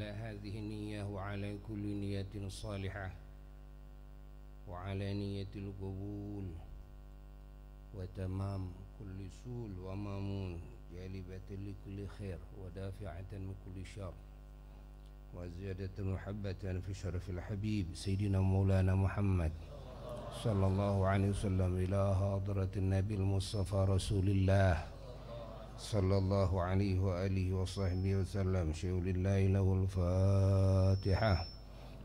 على هذه النية وعلى كل نية صالحة وعلى نية القبول وتمام كل سول ومامون جالبة لكل خير ودافعة من كل شر وزيادة محبة في شرف الحبيب سيدنا مولانا محمد صلى الله عليه وسلم إلى حضرة النبي المصطفى رسول الله صلى الله عليه وآله وصحبه وسلم شيء لله له الفاتحة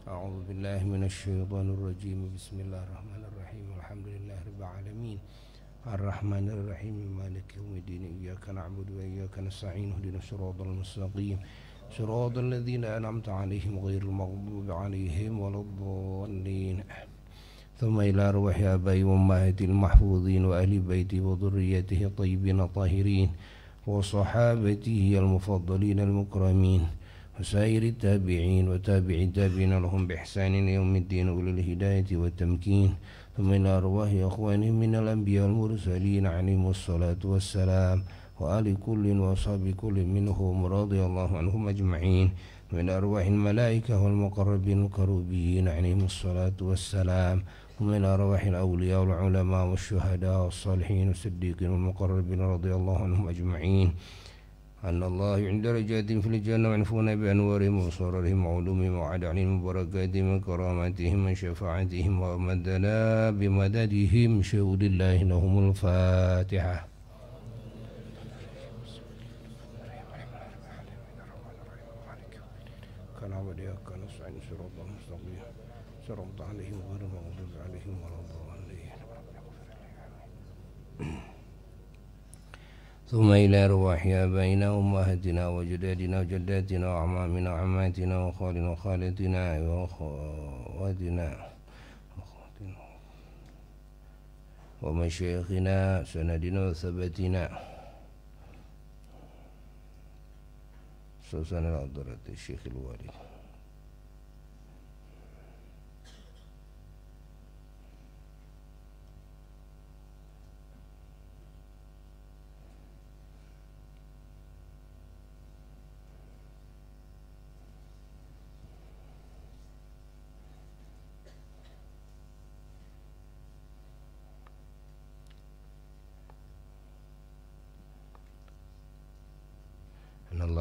أعوذ بالله من الشيطان الرجيم بسم الله الرحمن الرحيم الحمد لله رب العالمين الرحمن الرحيم مالك يوم الدين إياك نعبد وإياك نستعين اهدنا الصراط المستقيم صراط الذين أنعمت عليهم غير المغضوب عليهم ولا الضالين ثم إلى أرواح آبائي وأمهاتي المحفوظين وأهل بيتي وذريته الطيبين الطاهرين وصحابته المفضلين المكرمين وسائر التابعين وتابع التابعين لهم بإحسان إلى يوم الدين أولي الهداية والتمكين ثم إلى أرواح إخوانهم من الأنبياء المرسلين عليهم الصلاة والسلام وآل كل وأصحاب كل منهم رضي الله عنهم أجمعين من أرواح الملائكة والمقربين الكروبيين عليهم الصلاة والسلام ومن أرواح الأولياء والعلماء والشهداء والصالحين والصديقين والمقربين رضي الله عنهم أجمعين أن الله يعين درجاتهم في الجنة وعنفونا بأنوارهم وصررهم وعلومهم عليهم وبركاتهم وكرامتهم وشفاعتهم ومدنا بمددهم شهود الله لهم الفاتحة ثم إلى أرواح بين أمهاتنا وجدادنا وجداتنا وأعمامنا وعماتنا وخالنا وخالتنا وأخواتنا ومشايخنا سندنا وثبتنا سوسن العذرة الشيخ الوالد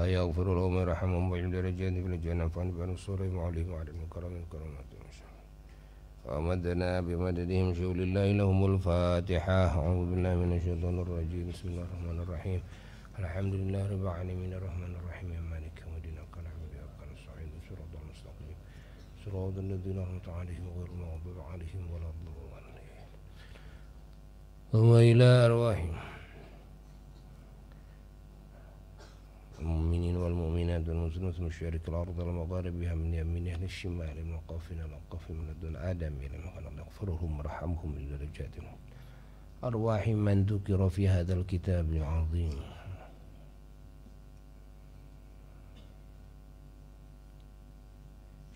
الله يغفر لهم ويرحمهم ويعلم درجات في الجنة فان بنصرهم عليهم وعلى المكرم الكرامات ومدنا بمددهم شغل الله لهم الفاتحة أعوذ بالله من الشيطان الرجيم بسم الله الرحمن الرحيم الحمد لله رب العالمين الرحمن الرحيم يا مالك يوم الدين حقا نعبد وحقا الصعيد صراط المستقيم صراط الذين أنعمت عليهم غير المغضوب عليهم ولا الضالين ثم إلى أرواحهم المؤمنين والمؤمنات والمسلمين من شارك الأرض بها من يمينها للشمال من وقافنا وقافنا من دون آدم إلى مغنى ورحمهم وارحمهم لدرجاتهم أرواح من ذكر في هذا الكتاب العظيم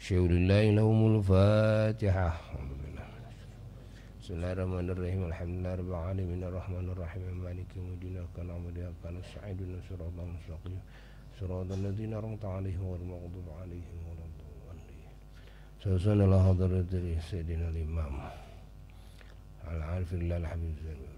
شهر الله لهم الفاتحة بسم الله الرحمن الرحيم الحمد لله رب العالمين الرحمن الرحيم مالك يوم الدين إياك نعبد وإياك نستعين صراط المستقيم صراط الذين أنعمت عليهم غير المغضوب عليهم ولا الضالين سبحان الله حضرة سيدنا الإمام العارف الله الحبيب الزميل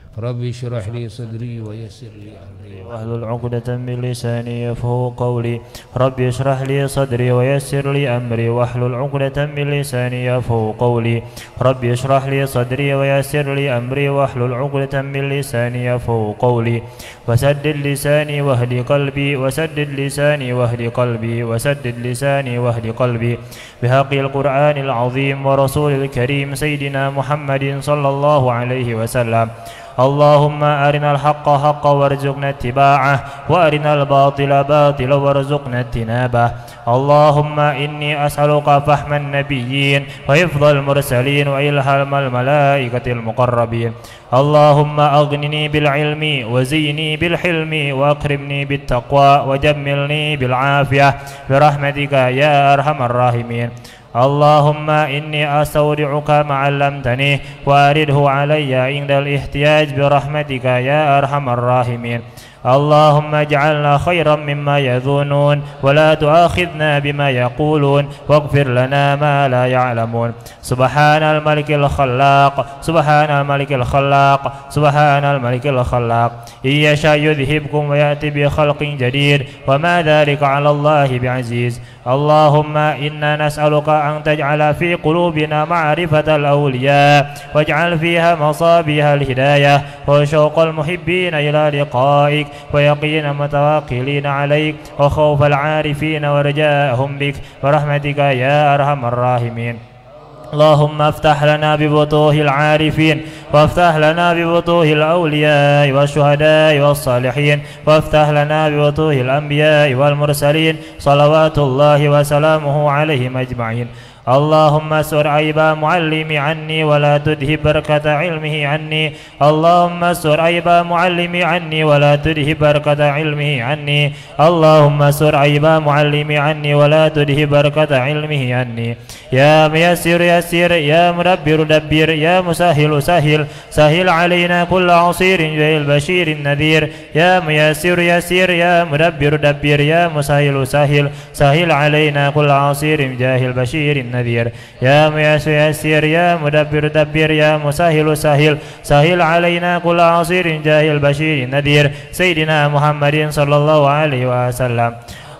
ربي اشرح لي صدري ويسر لي امري واحلل عقدة من لساني يفقه قولي ربي اشرح لي صدري ويسر لي امري واحلل عقدة من لساني يفقه قولي ربي اشرح لي صدري ويسر لي امري واحلل عقدة من لساني يفقه قولي وسدد لساني واهد قلبي وسدد لساني واهد قلبي وسدد لساني واهد قلبي بحق القرآن العظيم ورسول الكريم سيدنا محمد صلى الله عليه وسلم اللهم أرنا الحق حقا وارزقنا اتباعه وأرنا الباطل باطلا وارزقنا اجتنابه اللهم إني أسألك فهم النبيين وحفظ المرسلين وإلهام الملائكة المقربين اللهم أغنني بالعلم وزيني بالحلم وأكرمني بالتقوى وجملني بالعافية برحمتك يا أرحم الراحمين اللهم إني أستودعك ما علمتني وأرده علي عند الاحتياج برحمتك يا أرحم الراحمين اللهم اجعلنا خيرا مما يظنون ولا تؤاخذنا بما يقولون واغفر لنا ما لا يعلمون سبحان الملك الخلاق سبحان الملك الخلاق سبحان الملك الخلاق إن يشاء يذهبكم ويأتي بخلق جديد وما ذلك على الله بعزيز اللهم إنا نسألك أن تجعل في قلوبنا معرفة الأولياء واجعل فيها مصابيها الهداية وشوق المحبين إلى لقائك ويقين المتوكلين عليك وخوف العارفين ورجاءهم بك ورحمتك يا أرحم الراحمين اللهم افتح لنا ببطوه العارفين وافتح لنا ببطوه الأولياء والشهداء والصالحين وافتح لنا ببطوه الأنبياء والمرسلين صلوات الله وسلامه عليهم أجمعين اللهم سر عيب معلم عني ولا تدهي بركة علمه عني اللهم سر عيب معلم عني ولا تدهي بركة علمه عني اللهم سر عيب معلم عني ولا تدهي بركة علمه عني يا ميسر يسر يا مدبر دبر يا مسهل سهل سهل علينا كل عصير جيل البشير النذير يا ميسر يسير يا مدبر دبر يا مسهل سهل سهل علينا كل عصير جاهل بشير النذير يا ميسر يسر يا مدبر دبير يا مسهل سهل سهل علينا كل عصير جاهل بشير نذير سيدنا محمد صلى الله عليه وسلم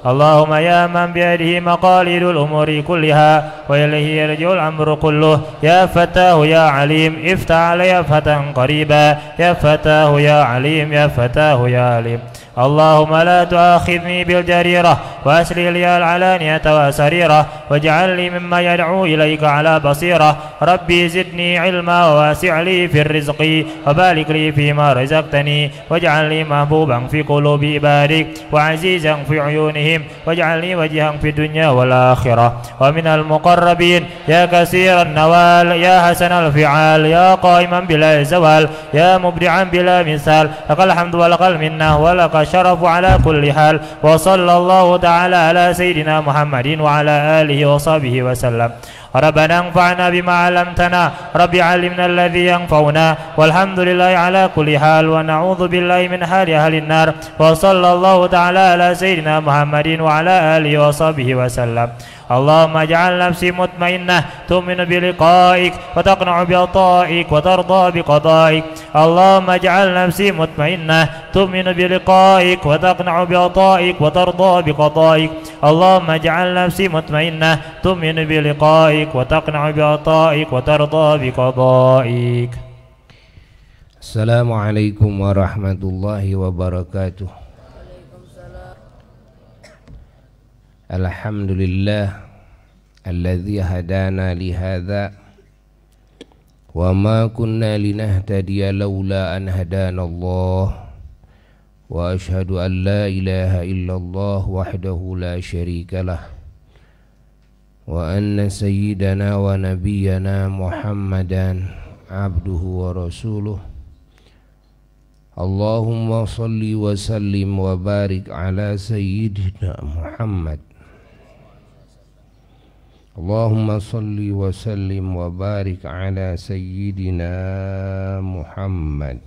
اللهم يا من بيده مقاليد الأمور كلها وإليه يرجع الأمر كله يا فتاه يا عليم افتح علي فتى قريبا يا فتاه يا عليم يا فتاه يا عليم اللهم لا تؤاخذني بالجريرة وأسر لي العلانية وسريرة واجعل لي مما يدعو إليك على بصيرة ربي زدني علما وواسع لي في الرزق وبارك لي فيما رزقتني واجعلني محبوبا في قلوب عبادك وعزيزا في عيونهم واجعلني وجها في الدنيا والآخرة ومن المقربين يا كثير النوال يا حسن الفعال يا قائما بلا زوال يا مبدعا بلا مثال لك الحمد ولك المنة ولك والشرف على كل حال وصلى الله تعالى على سيدنا محمد وعلى آله وصحبه وسلم ربنا انفعنا بما علمتنا رب علمنا الذي ينفعنا والحمد لله على كل حال ونعوذ بالله من حال أهل النار وصلى الله تعالى على سيدنا محمد وعلى آله وصحبه وسلم اللهم اجعل نفسي مطمئنة تؤمن بلقائك وتقنع بعطائك وترضى بقضائك اللهم اجعل نفسي مطمئنة تؤمن بلقائك وتقنع بعطائك وترضى بقضائك اللهم اجعل نفسي مطمئنة تؤمن بلقائك وتقنع بعطائك وترضى بقضائك السلام عليكم ورحمة الله وبركاته الحمد لله الذي هدانا لهذا وما كنا لنهتدي لولا أن هدانا الله وأشهد أن لا إله إلا الله وحده لا شريك له وأن سيدنا ونبينا محمدا عبده ورسوله اللهم صل وسلم وبارك على سيدنا محمد اللهم صل وسلم وبارك على سيدنا محمد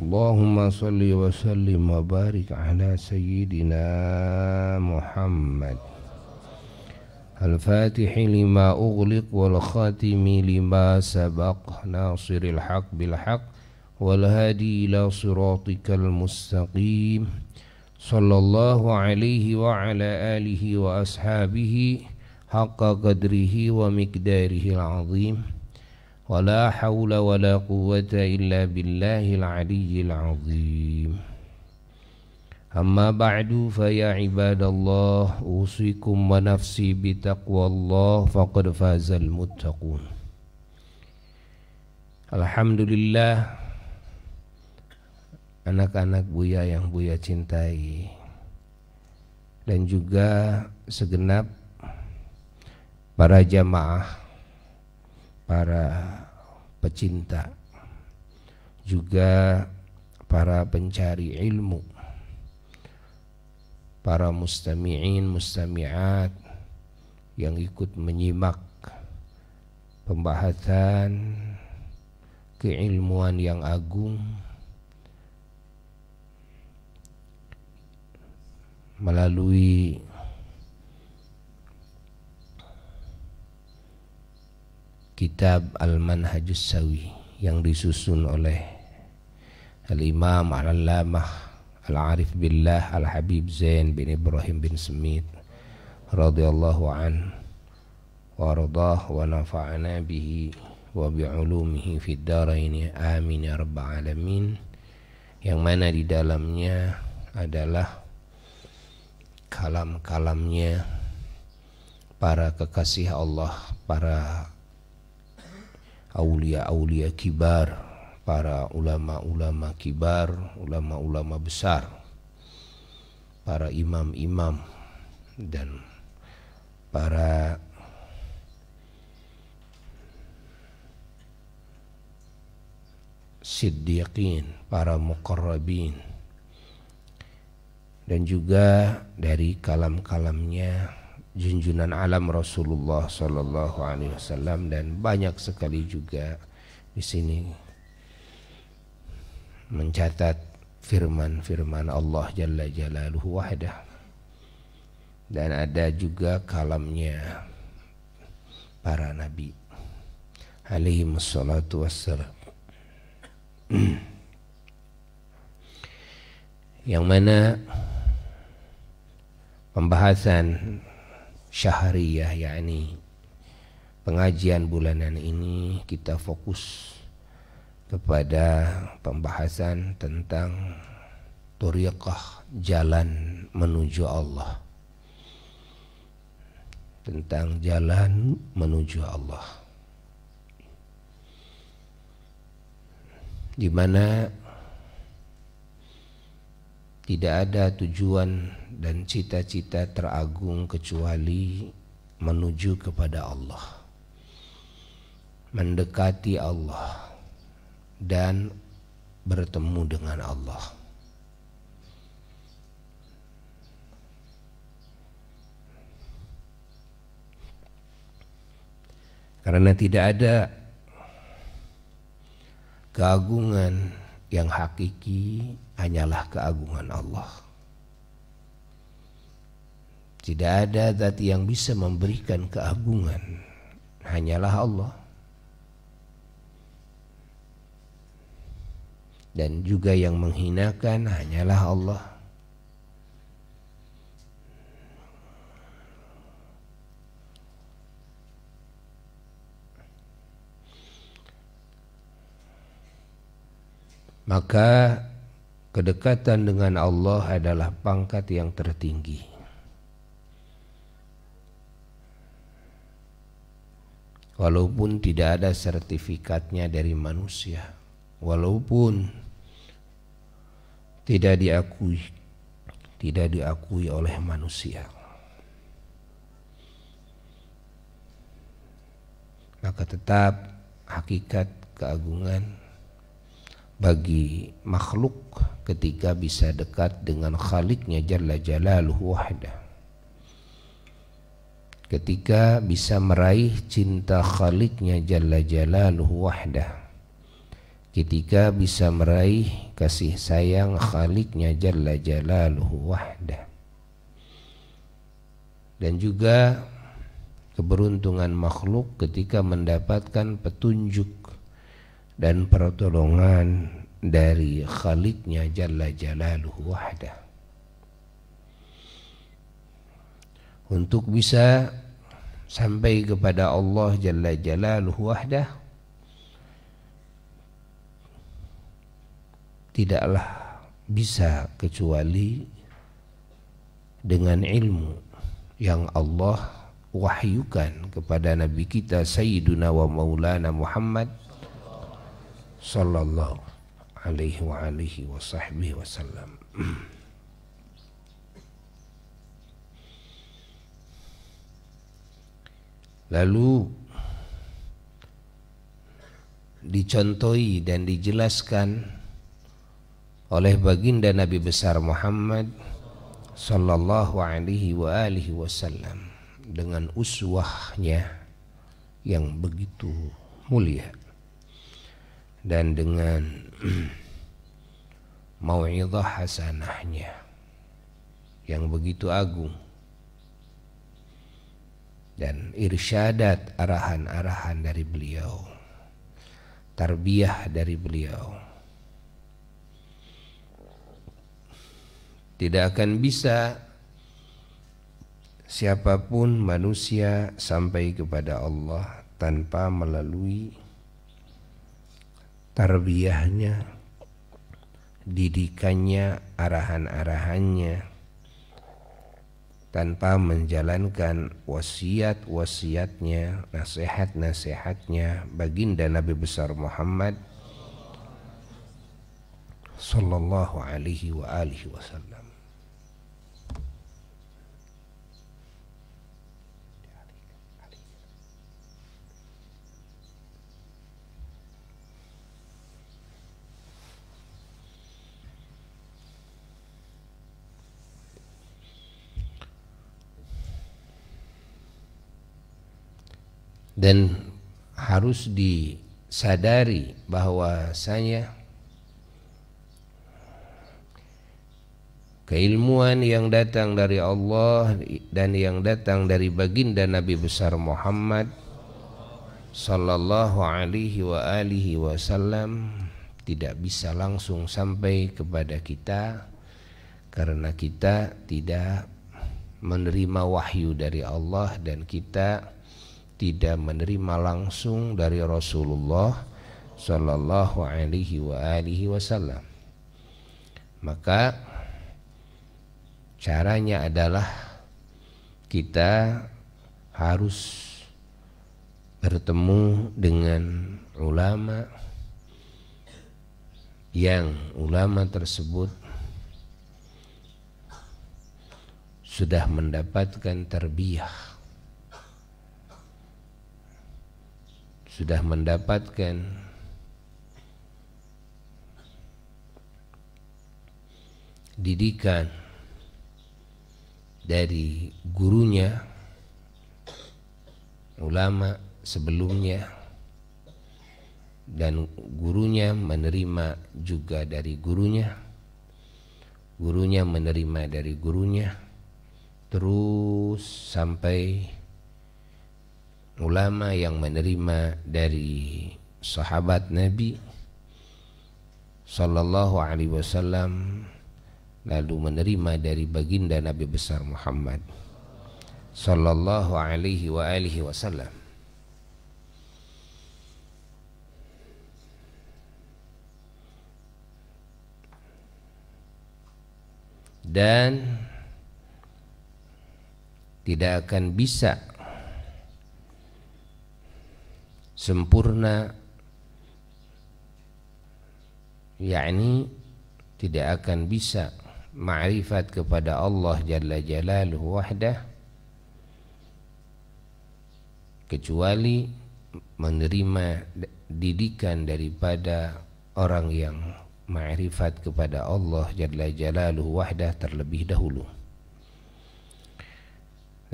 اللهم صل وسلم وبارك على سيدنا محمد الفاتح لما أغلق والخاتم لما سبق ناصر الحق بالحق والهادي إلى صراطك المستقيم صلى الله عليه وعلى آله وأصحابه حق قدره ومقداره العظيم ولا حول ولا قوة إلا بالله العلي العظيم أما بعد فيا عباد الله أوصيكم ونفسي بتقوى الله فقد فاز المتقون الحمد لله anak-anak Buya yang Buya cintai dan juga segenap para jamaah, para pecinta, juga para pencari ilmu, para mustami'in, mustami'at yang ikut menyimak pembahasan keilmuan yang agung melalui kitab Al-Manhajus Sawi yang disusun oleh Al-Imam Al-Allamah Al-Arif Billah Al-Habib Zain bin Ibrahim bin Semit radhiyallahu an wa radah wa nafa'ana bihi wa bi'ulumihi fid darain amin ya rabbal alamin yang mana di dalamnya adalah kalam-kalamnya para kekasih Allah, para aulia-aulia kibar, para ulama-ulama kibar, ulama-ulama besar, para imam-imam dan para siddiqin, para muqarrabin dan juga dari kalam-kalamnya junjunan alam Rasulullah Sallallahu Alaihi Wasallam dan banyak sekali juga di sini mencatat firman-firman Allah Jalla Jalaluhu wahdah dan ada juga kalamnya para nabi alaihi wassalatu wassalam yang mana pembahasan syahriyah yakni pengajian bulanan ini kita fokus kepada pembahasan tentang turiqah jalan menuju Allah tentang jalan menuju Allah di mana tidak ada tujuan dan cita-cita teragung kecuali menuju kepada Allah mendekati Allah dan bertemu dengan Allah karena tidak ada keagungan yang hakiki hanyalah keagungan Allah tidak ada zat yang bisa memberikan keagungan. Hanyalah Allah. Dan juga yang menghinakan hanyalah Allah. Maka kedekatan dengan Allah adalah pangkat yang tertinggi. walaupun tidak ada sertifikatnya dari manusia, walaupun tidak diakui tidak diakui oleh manusia. Maka tetap hakikat keagungan bagi makhluk ketika bisa dekat dengan khaliknya Jalla Jalaluhu wahdah ketika bisa meraih cinta Khaliknya Jalla Jalaluhu wahdah ketika bisa meraih kasih sayang Khaliknya Jalla Jalaluhu wahdah dan juga keberuntungan makhluk ketika mendapatkan petunjuk dan pertolongan dari Khaliknya Jalla Jalaluhu wahdah untuk bisa sampai kepada Allah Jalla Jalaluhu wahdah tidaklah bisa kecuali dengan ilmu yang Allah wahyukan kepada Nabi kita Sayyiduna wa Maulana Muhammad sallallahu alaihi wa alihi wa wasallam. Lalu dicontohi dan dijelaskan oleh baginda Nabi besar Muhammad sallallahu alaihi wa alihi wasallam dengan uswahnya yang begitu mulia dan dengan mau'izah hasanahnya yang begitu agung dan irsyadat arahan-arahan dari beliau tarbiyah dari beliau tidak akan bisa siapapun manusia sampai kepada Allah tanpa melalui tarbiyahnya didikannya arahan-arahannya tanpa menjalankan wasiat-wasiatnya, nasihat-nasihatnya baginda Nabi besar Muhammad sallallahu alaihi wa alihi wasallam. dan harus disadari bahwasanya keilmuan yang datang dari Allah dan yang datang dari baginda Nabi besar Muhammad sallallahu alaihi wa alihi wasallam tidak bisa langsung sampai kepada kita karena kita tidak menerima wahyu dari Allah dan kita tidak menerima langsung dari Rasulullah Shallallahu Alaihi wa alihi Wasallam. Maka caranya adalah kita harus bertemu dengan ulama yang ulama tersebut sudah mendapatkan terbiah sudah mendapatkan didikan dari gurunya ulama sebelumnya dan gurunya menerima juga dari gurunya gurunya menerima dari gurunya terus sampai ulama yang menerima dari sahabat Nabi Sallallahu Alaihi Wasallam lalu menerima dari baginda Nabi besar Muhammad Sallallahu Alaihi wa alihi Wasallam. Dan tidak akan bisa sempurna yakni tidak akan bisa ma'rifat kepada Allah Jalla Jalaluhu wahdah kecuali menerima didikan daripada orang yang ma'rifat kepada Allah Jalla Jalaluhu wahdah terlebih dahulu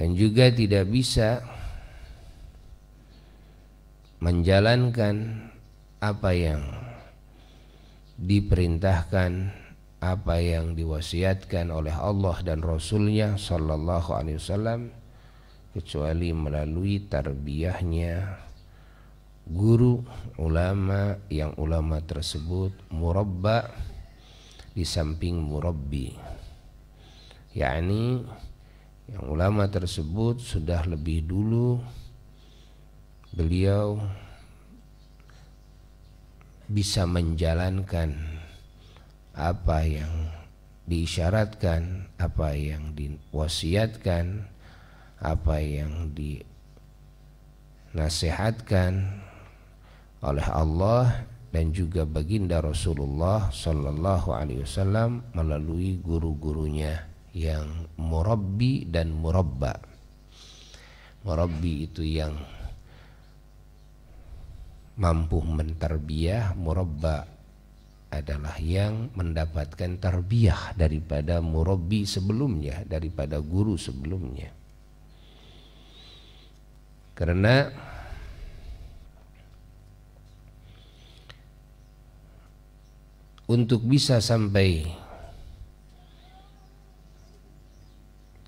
dan juga tidak bisa menjalankan apa yang diperintahkan apa yang diwasiatkan oleh Allah dan Rasulnya Sallallahu Alaihi Wasallam kecuali melalui tarbiyahnya guru ulama yang ulama tersebut murabba di samping murabbi yakni yang ulama tersebut sudah lebih dulu beliau bisa menjalankan apa yang diisyaratkan, apa yang diwasiatkan, apa yang dinasehatkan oleh Allah dan juga baginda Rasulullah saw Alaihi Wasallam melalui guru-gurunya yang murabbi dan murabba. Murabbi itu yang mampu menterbiah murabba adalah yang mendapatkan terbiah daripada murabi sebelumnya daripada guru sebelumnya karena untuk bisa sampai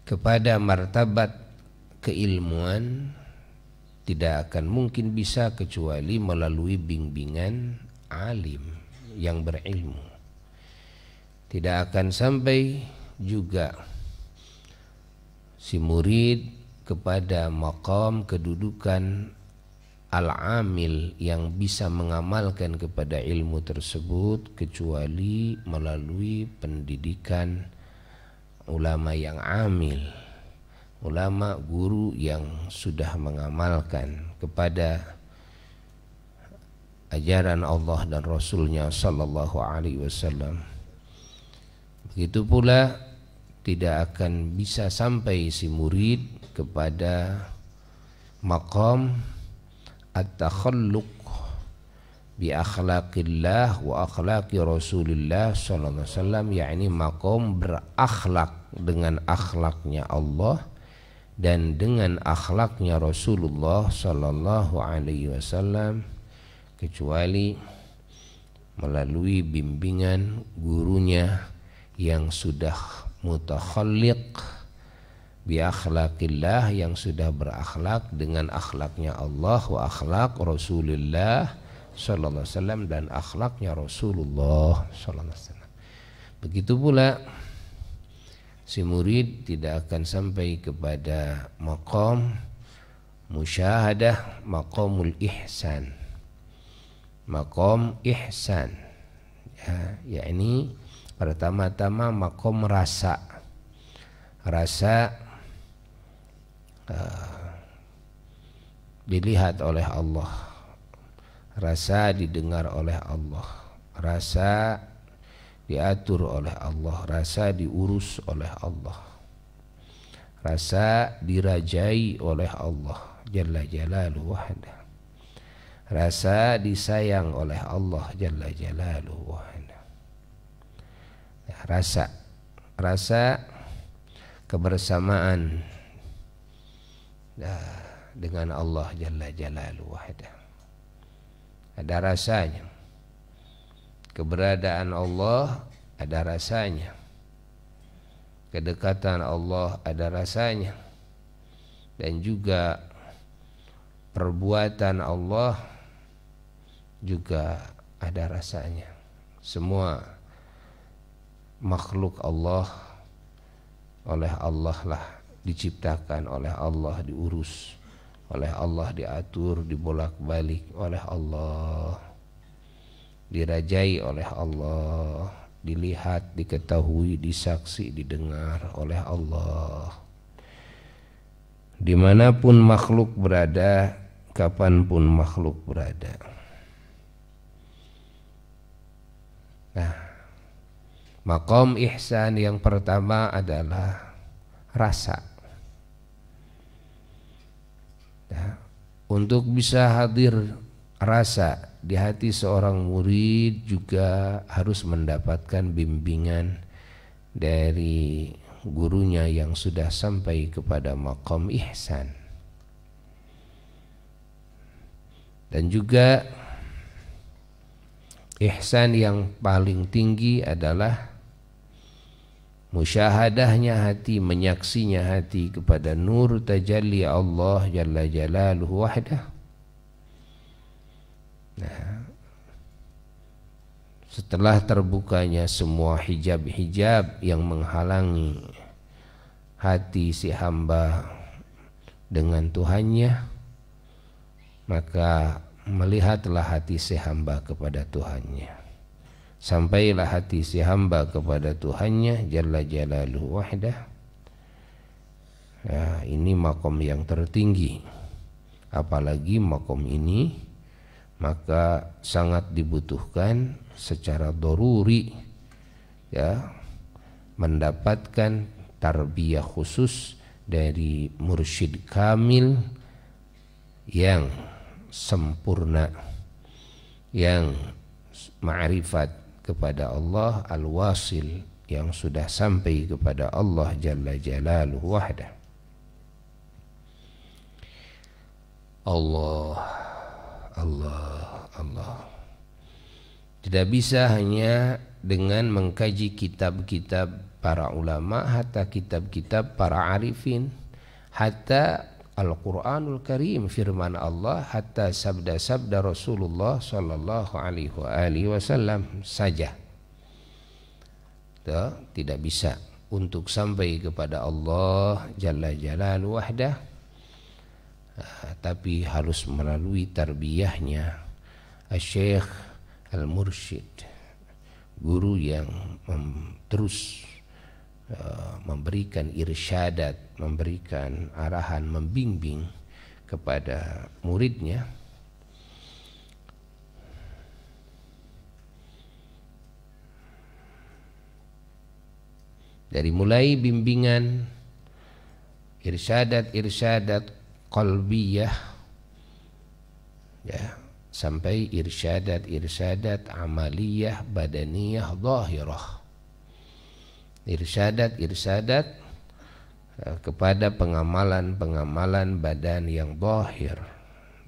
kepada martabat keilmuan tidak akan mungkin bisa kecuali melalui bimbingan alim yang berilmu. Tidak akan sampai juga si murid kepada makom kedudukan al-amil yang bisa mengamalkan kepada ilmu tersebut kecuali melalui pendidikan ulama yang amil ulama guru yang sudah mengamalkan kepada ajaran Allah dan Rasulnya Sallallahu Alaihi Wasallam. Begitu pula tidak akan bisa sampai si murid kepada maqam at-takhalluq bi akhlaqillah wa akhlaqi Rasulillah sallallahu alaihi wasallam yakni maqam berakhlak dengan akhlaknya Allah dan dengan akhlaknya Rasulullah Sallallahu Alaihi Wasallam kecuali melalui bimbingan gurunya yang sudah mutakhalliq bi akhlaqillah yang sudah berakhlak dengan akhlaknya Allah wa akhlak Rasulullah sallallahu alaihi wasallam dan akhlaknya Rasulullah sallallahu alaihi wasallam. Begitu pula si murid tidak akan sampai kepada maqam musyahadah maqamul ihsan maqam ihsan ya, yakni pertama-tama maqam rasa rasa uh, dilihat oleh Allah rasa didengar oleh Allah rasa diatur oleh Allah, rasa diurus oleh Allah. Rasa dirajai oleh Allah Jalla Jalaluhu wahda. Rasa disayang oleh Allah Jalla Jalaluhu wahda. Rasa rasa kebersamaan nah, dengan Allah Jalla Jalaluhu wahda. Ada rasanya Keberadaan Allah ada rasanya. Kedekatan Allah ada rasanya. Dan juga perbuatan Allah juga ada rasanya. Semua makhluk Allah oleh Allah lah diciptakan oleh Allah diurus oleh Allah diatur dibolak-balik oleh Allah dirajai oleh Allah dilihat diketahui disaksi didengar oleh Allah dimanapun makhluk berada kapanpun makhluk berada nah makom ihsan yang pertama adalah rasa nah, untuk bisa hadir rasa di hati seorang murid juga harus mendapatkan bimbingan dari gurunya yang sudah sampai kepada makom ihsan dan juga ihsan yang paling tinggi adalah musyahadahnya hati menyaksinya hati kepada nur tajalli Allah jalla jalaluhu wahdahu Nah, setelah terbukanya semua hijab-hijab yang menghalangi hati si hamba dengan Tuhannya, maka melihatlah hati si hamba kepada Tuhannya. Sampailah hati si hamba kepada Tuhannya Jalla Jalalu Wahdah Nah, ini makom yang tertinggi Apalagi makom ini maka sangat dibutuhkan secara doruri ya mendapatkan tarbiyah khusus dari mursyid kamil yang sempurna yang ma'rifat kepada Allah al-wasil yang sudah sampai kepada Allah Jalla Jalaluhu wahdah Allah Allah Allah tidak bisa hanya dengan mengkaji kitab-kitab para ulama hatta kitab-kitab para arifin hatta Al-Quranul Karim firman Allah hatta sabda-sabda Rasulullah Sallallahu Alaihi Wasallam saja Tuh, tidak bisa untuk sampai kepada Allah Jalla Jalal Wahdah Ah, tapi harus melalui tarbiyahnya Syekh Al-Mursyid guru yang terus eh, memberikan irsyadat, memberikan arahan, membimbing kepada muridnya dari mulai bimbingan irsyadat irsyadat qalbiyah ya sampai irsyadat irsyadat amaliyah badaniyah zahirah irsyadat irsyadat eh, kepada pengamalan-pengamalan badan yang zahir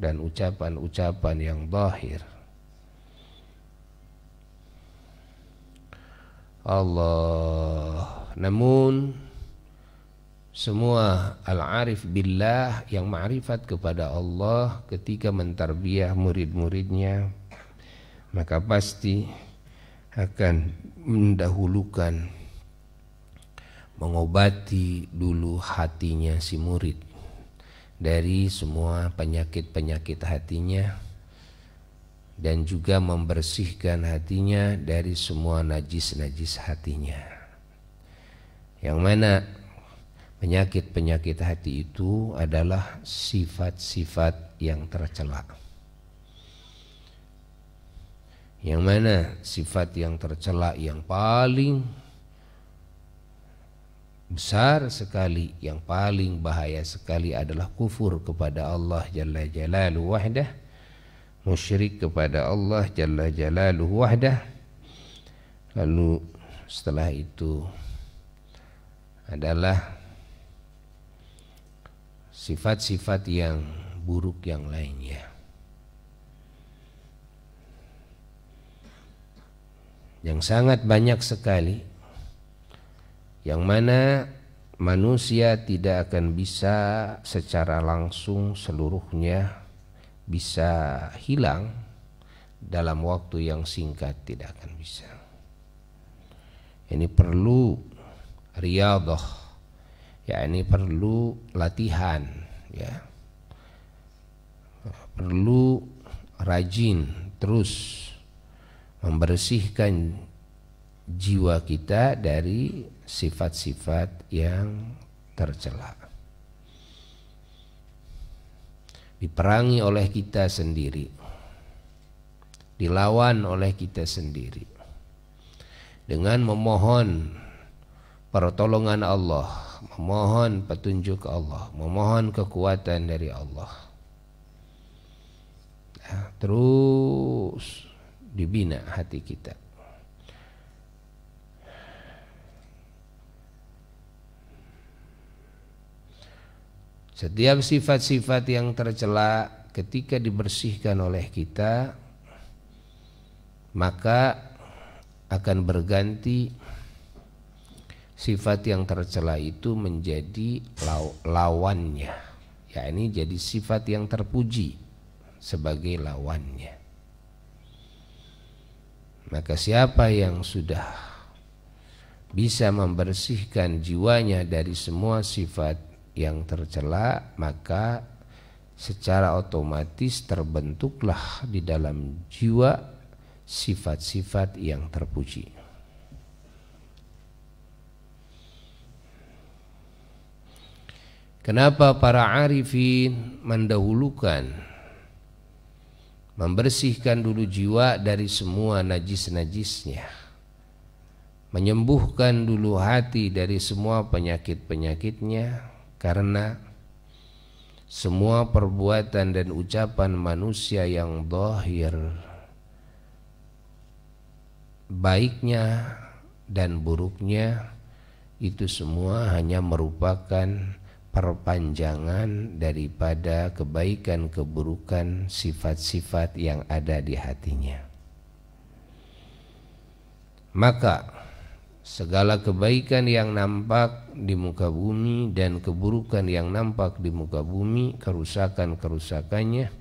dan ucapan-ucapan yang zahir Allah namun semua al-arif billah yang ma'rifat kepada Allah ketika mentarbiah murid-muridnya maka pasti akan mendahulukan mengobati dulu hatinya si murid dari semua penyakit-penyakit hatinya dan juga membersihkan hatinya dari semua najis-najis hatinya yang mana Penyakit-penyakit hati itu adalah sifat-sifat yang tercela. Yang mana sifat yang tercela yang paling besar sekali, yang paling bahaya sekali adalah kufur kepada Allah Jalla Jalalu wahdah, musyrik kepada Allah Jalla Jalalu wahdah. Lalu setelah itu adalah sifat-sifat yang buruk yang lainnya. Yang sangat banyak sekali yang mana manusia tidak akan bisa secara langsung seluruhnya bisa hilang dalam waktu yang singkat tidak akan bisa. Ini perlu riadah, ya ini perlu latihan ya perlu rajin terus membersihkan jiwa kita dari sifat-sifat yang tercela diperangi oleh kita sendiri dilawan oleh kita sendiri dengan memohon pertolongan Allah, memohon petunjuk Allah, memohon kekuatan dari Allah. Ya, terus dibina hati kita. Setiap sifat-sifat yang tercela ketika dibersihkan oleh kita maka akan berganti sifat yang tercela itu menjadi law lawannya ya ini jadi sifat yang terpuji sebagai lawannya maka siapa yang sudah bisa membersihkan jiwanya dari semua sifat yang tercela maka secara otomatis terbentuklah di dalam jiwa sifat-sifat yang terpuji Kenapa para arifin mendahulukan membersihkan dulu jiwa dari semua najis-najisnya. Menyembuhkan dulu hati dari semua penyakit-penyakitnya karena semua perbuatan dan ucapan manusia yang dohir baiknya dan buruknya itu semua hanya merupakan perpanjangan daripada kebaikan keburukan sifat-sifat yang ada di hatinya. Maka segala kebaikan yang nampak di muka bumi dan keburukan yang nampak di muka bumi, kerusakan-kerusakannya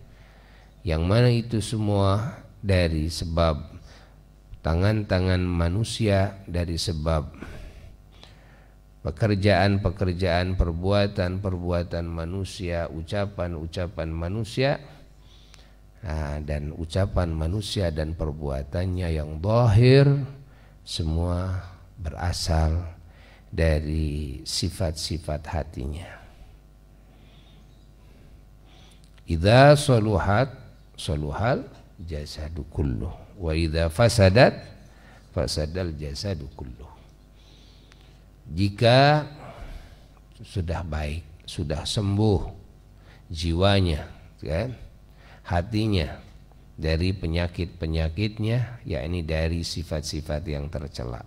yang mana itu semua dari sebab tangan-tangan manusia dari sebab pekerjaan-pekerjaan, perbuatan-perbuatan manusia, ucapan-ucapan manusia, nah, dan ucapan manusia dan perbuatannya yang dohir semua berasal dari sifat-sifat hatinya. Idza saluhat saluhal jasadu kullu wa idza fasadat fasadal jasadu kullu jika sudah baik, sudah sembuh jiwanya, kan? hatinya dari penyakit-penyakitnya, yakni dari sifat-sifat yang tercela.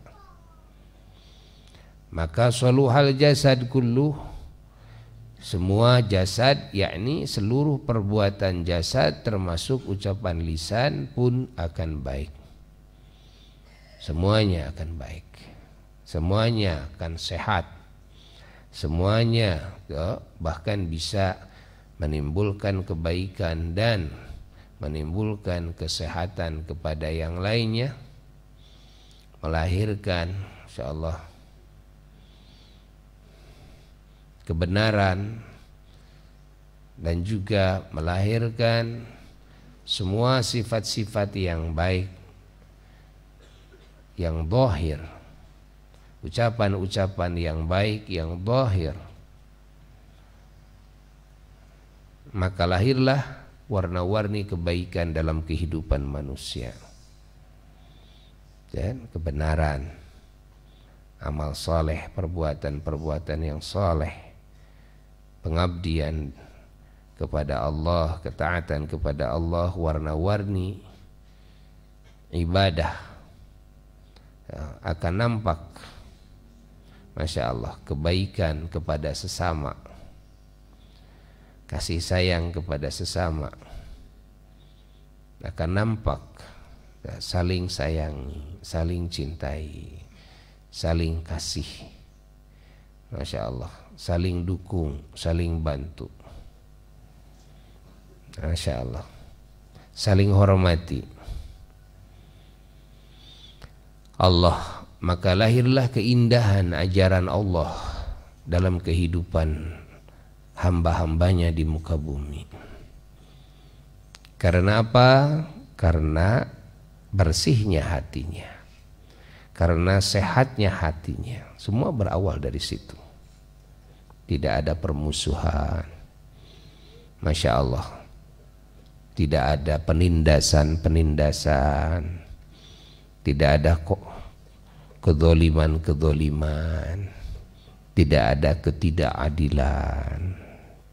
Maka hal jasad kulluh semua jasad yakni seluruh perbuatan jasad termasuk ucapan lisan pun akan baik. Semuanya akan baik semuanya akan sehat semuanya ya, bahkan bisa menimbulkan kebaikan dan menimbulkan kesehatan kepada yang lainnya melahirkan insyaallah kebenaran dan juga melahirkan semua sifat-sifat yang baik yang dohir ucapan-ucapan yang baik yang dohir maka lahirlah warna-warni kebaikan dalam kehidupan manusia dan kebenaran amal soleh perbuatan-perbuatan yang soleh pengabdian kepada Allah ketaatan kepada Allah warna-warni ibadah ya, akan nampak Masya Allah kebaikan kepada sesama Kasih sayang kepada sesama Akan nampak ya, Saling sayangi Saling cintai Saling kasih Masya Allah Saling dukung Saling bantu Masya Allah Saling hormati Allah maka lahirlah keindahan ajaran Allah dalam kehidupan hamba-hambanya di muka bumi. Karena apa? Karena bersihnya hatinya. Karena sehatnya hatinya. Semua berawal dari situ. Tidak ada permusuhan. Masya Allah. Tidak ada penindasan-penindasan. Tidak ada kok kedoliman-kedoliman, tidak ada ketidakadilan,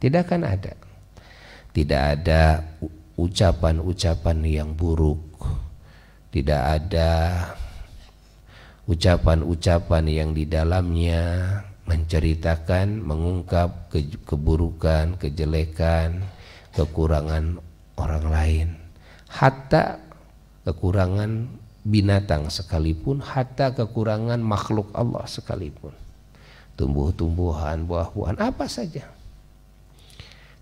tidak akan ada. Tidak ada ucapan-ucapan yang buruk, tidak ada ucapan-ucapan yang di dalamnya menceritakan, mengungkap ke, keburukan, kejelekan, kekurangan orang lain, hatta kekurangan binatang sekalipun, hatta kekurangan makhluk Allah sekalipun. Tumbuh-tumbuhan, buah-buahan, apa saja.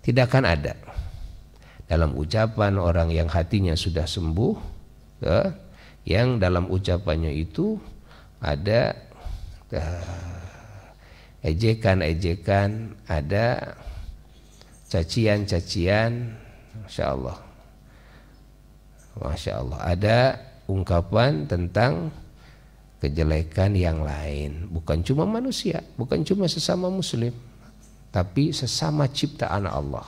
Tidak akan ada. Dalam ucapan orang yang hatinya sudah sembuh, ya, yang dalam ucapannya itu ada eh, ejekan-ejekan, eh, ada cacian-cacian, Masya Allah. Masya Allah, ada ungkapan tentang kejelekan yang lain, bukan cuma manusia, bukan cuma sesama muslim, tapi sesama ciptaan Allah.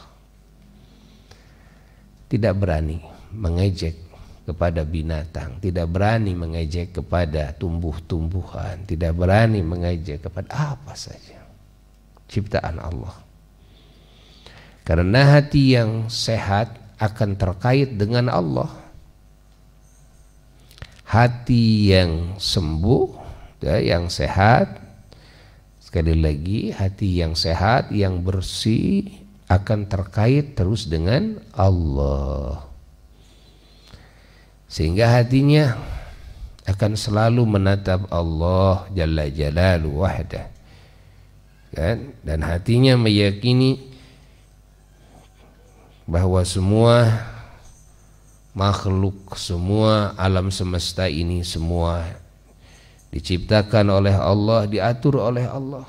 Tidak berani mengejek kepada binatang, tidak berani mengejek kepada tumbuh-tumbuhan, tidak berani mengejek kepada apa saja ciptaan Allah. Karena hati yang sehat akan terkait dengan Allah hati yang sembuh, ya, yang sehat. Sekali lagi, hati yang sehat, yang bersih akan terkait terus dengan Allah. Sehingga hatinya akan selalu menatap Allah Jalla Jalalu Wahda Kan? Dan hatinya meyakini bahwa semua makhluk semua alam semesta ini semua diciptakan oleh Allah diatur oleh Allah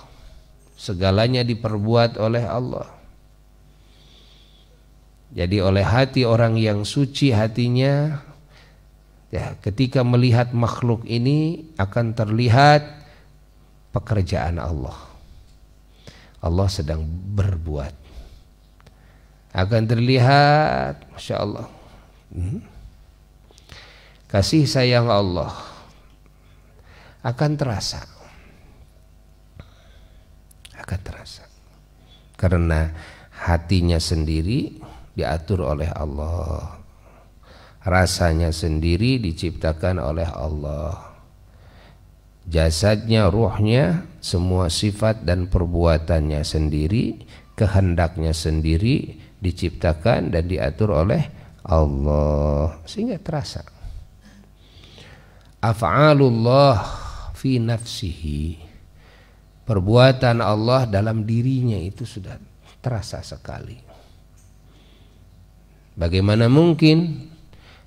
segalanya diperbuat oleh Allah jadi oleh hati orang yang suci hatinya ya ketika melihat makhluk ini akan terlihat pekerjaan Allah Allah sedang berbuat akan terlihat Masya Allah Kasih sayang Allah akan terasa. Akan terasa. Karena hatinya sendiri diatur oleh Allah. Rasanya sendiri diciptakan oleh Allah. Jasadnya, ruhnya, semua sifat dan perbuatannya sendiri, kehendaknya sendiri diciptakan dan diatur oleh Allah sehingga terasa af'alullah fi nafsihi perbuatan Allah dalam dirinya itu sudah terasa sekali bagaimana mungkin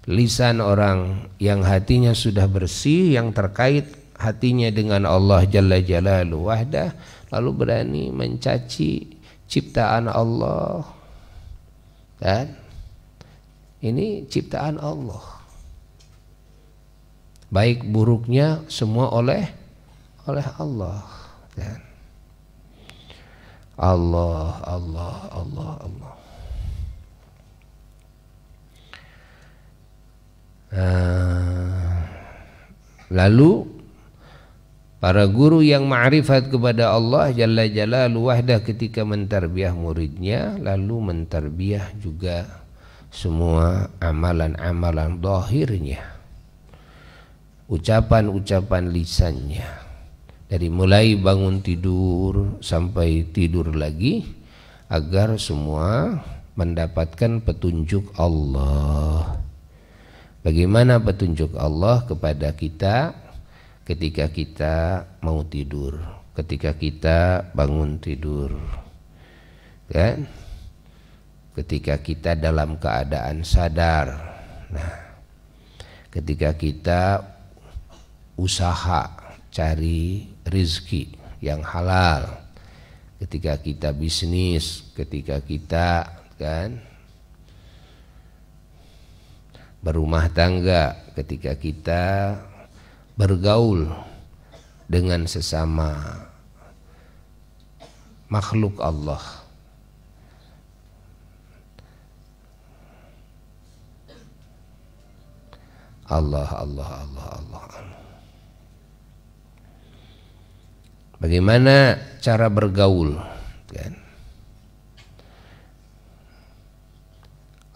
lisan orang yang hatinya sudah bersih yang terkait hatinya dengan Allah jalla jalalu wahdah lalu berani mencaci ciptaan Allah kan ini ciptaan Allah. Baik buruknya semua oleh oleh Allah. Dan Allah, Allah, Allah, Allah. Ah, lalu para guru yang ma'rifat kepada Allah Jalla Jalla wahdah ketika mentarbiah muridnya lalu mentarbiah juga semua amalan-amalan dohirnya ucapan-ucapan lisannya dari mulai bangun tidur sampai tidur lagi agar semua mendapatkan petunjuk Allah bagaimana petunjuk Allah kepada kita ketika kita mau tidur ketika kita bangun tidur kan ketika kita dalam keadaan sadar. Nah, ketika kita usaha cari rezeki yang halal, ketika kita bisnis, ketika kita kan berumah tangga, ketika kita bergaul dengan sesama makhluk Allah Allah, Allah, Allah, Allah. Bagaimana cara bergaul? Kan?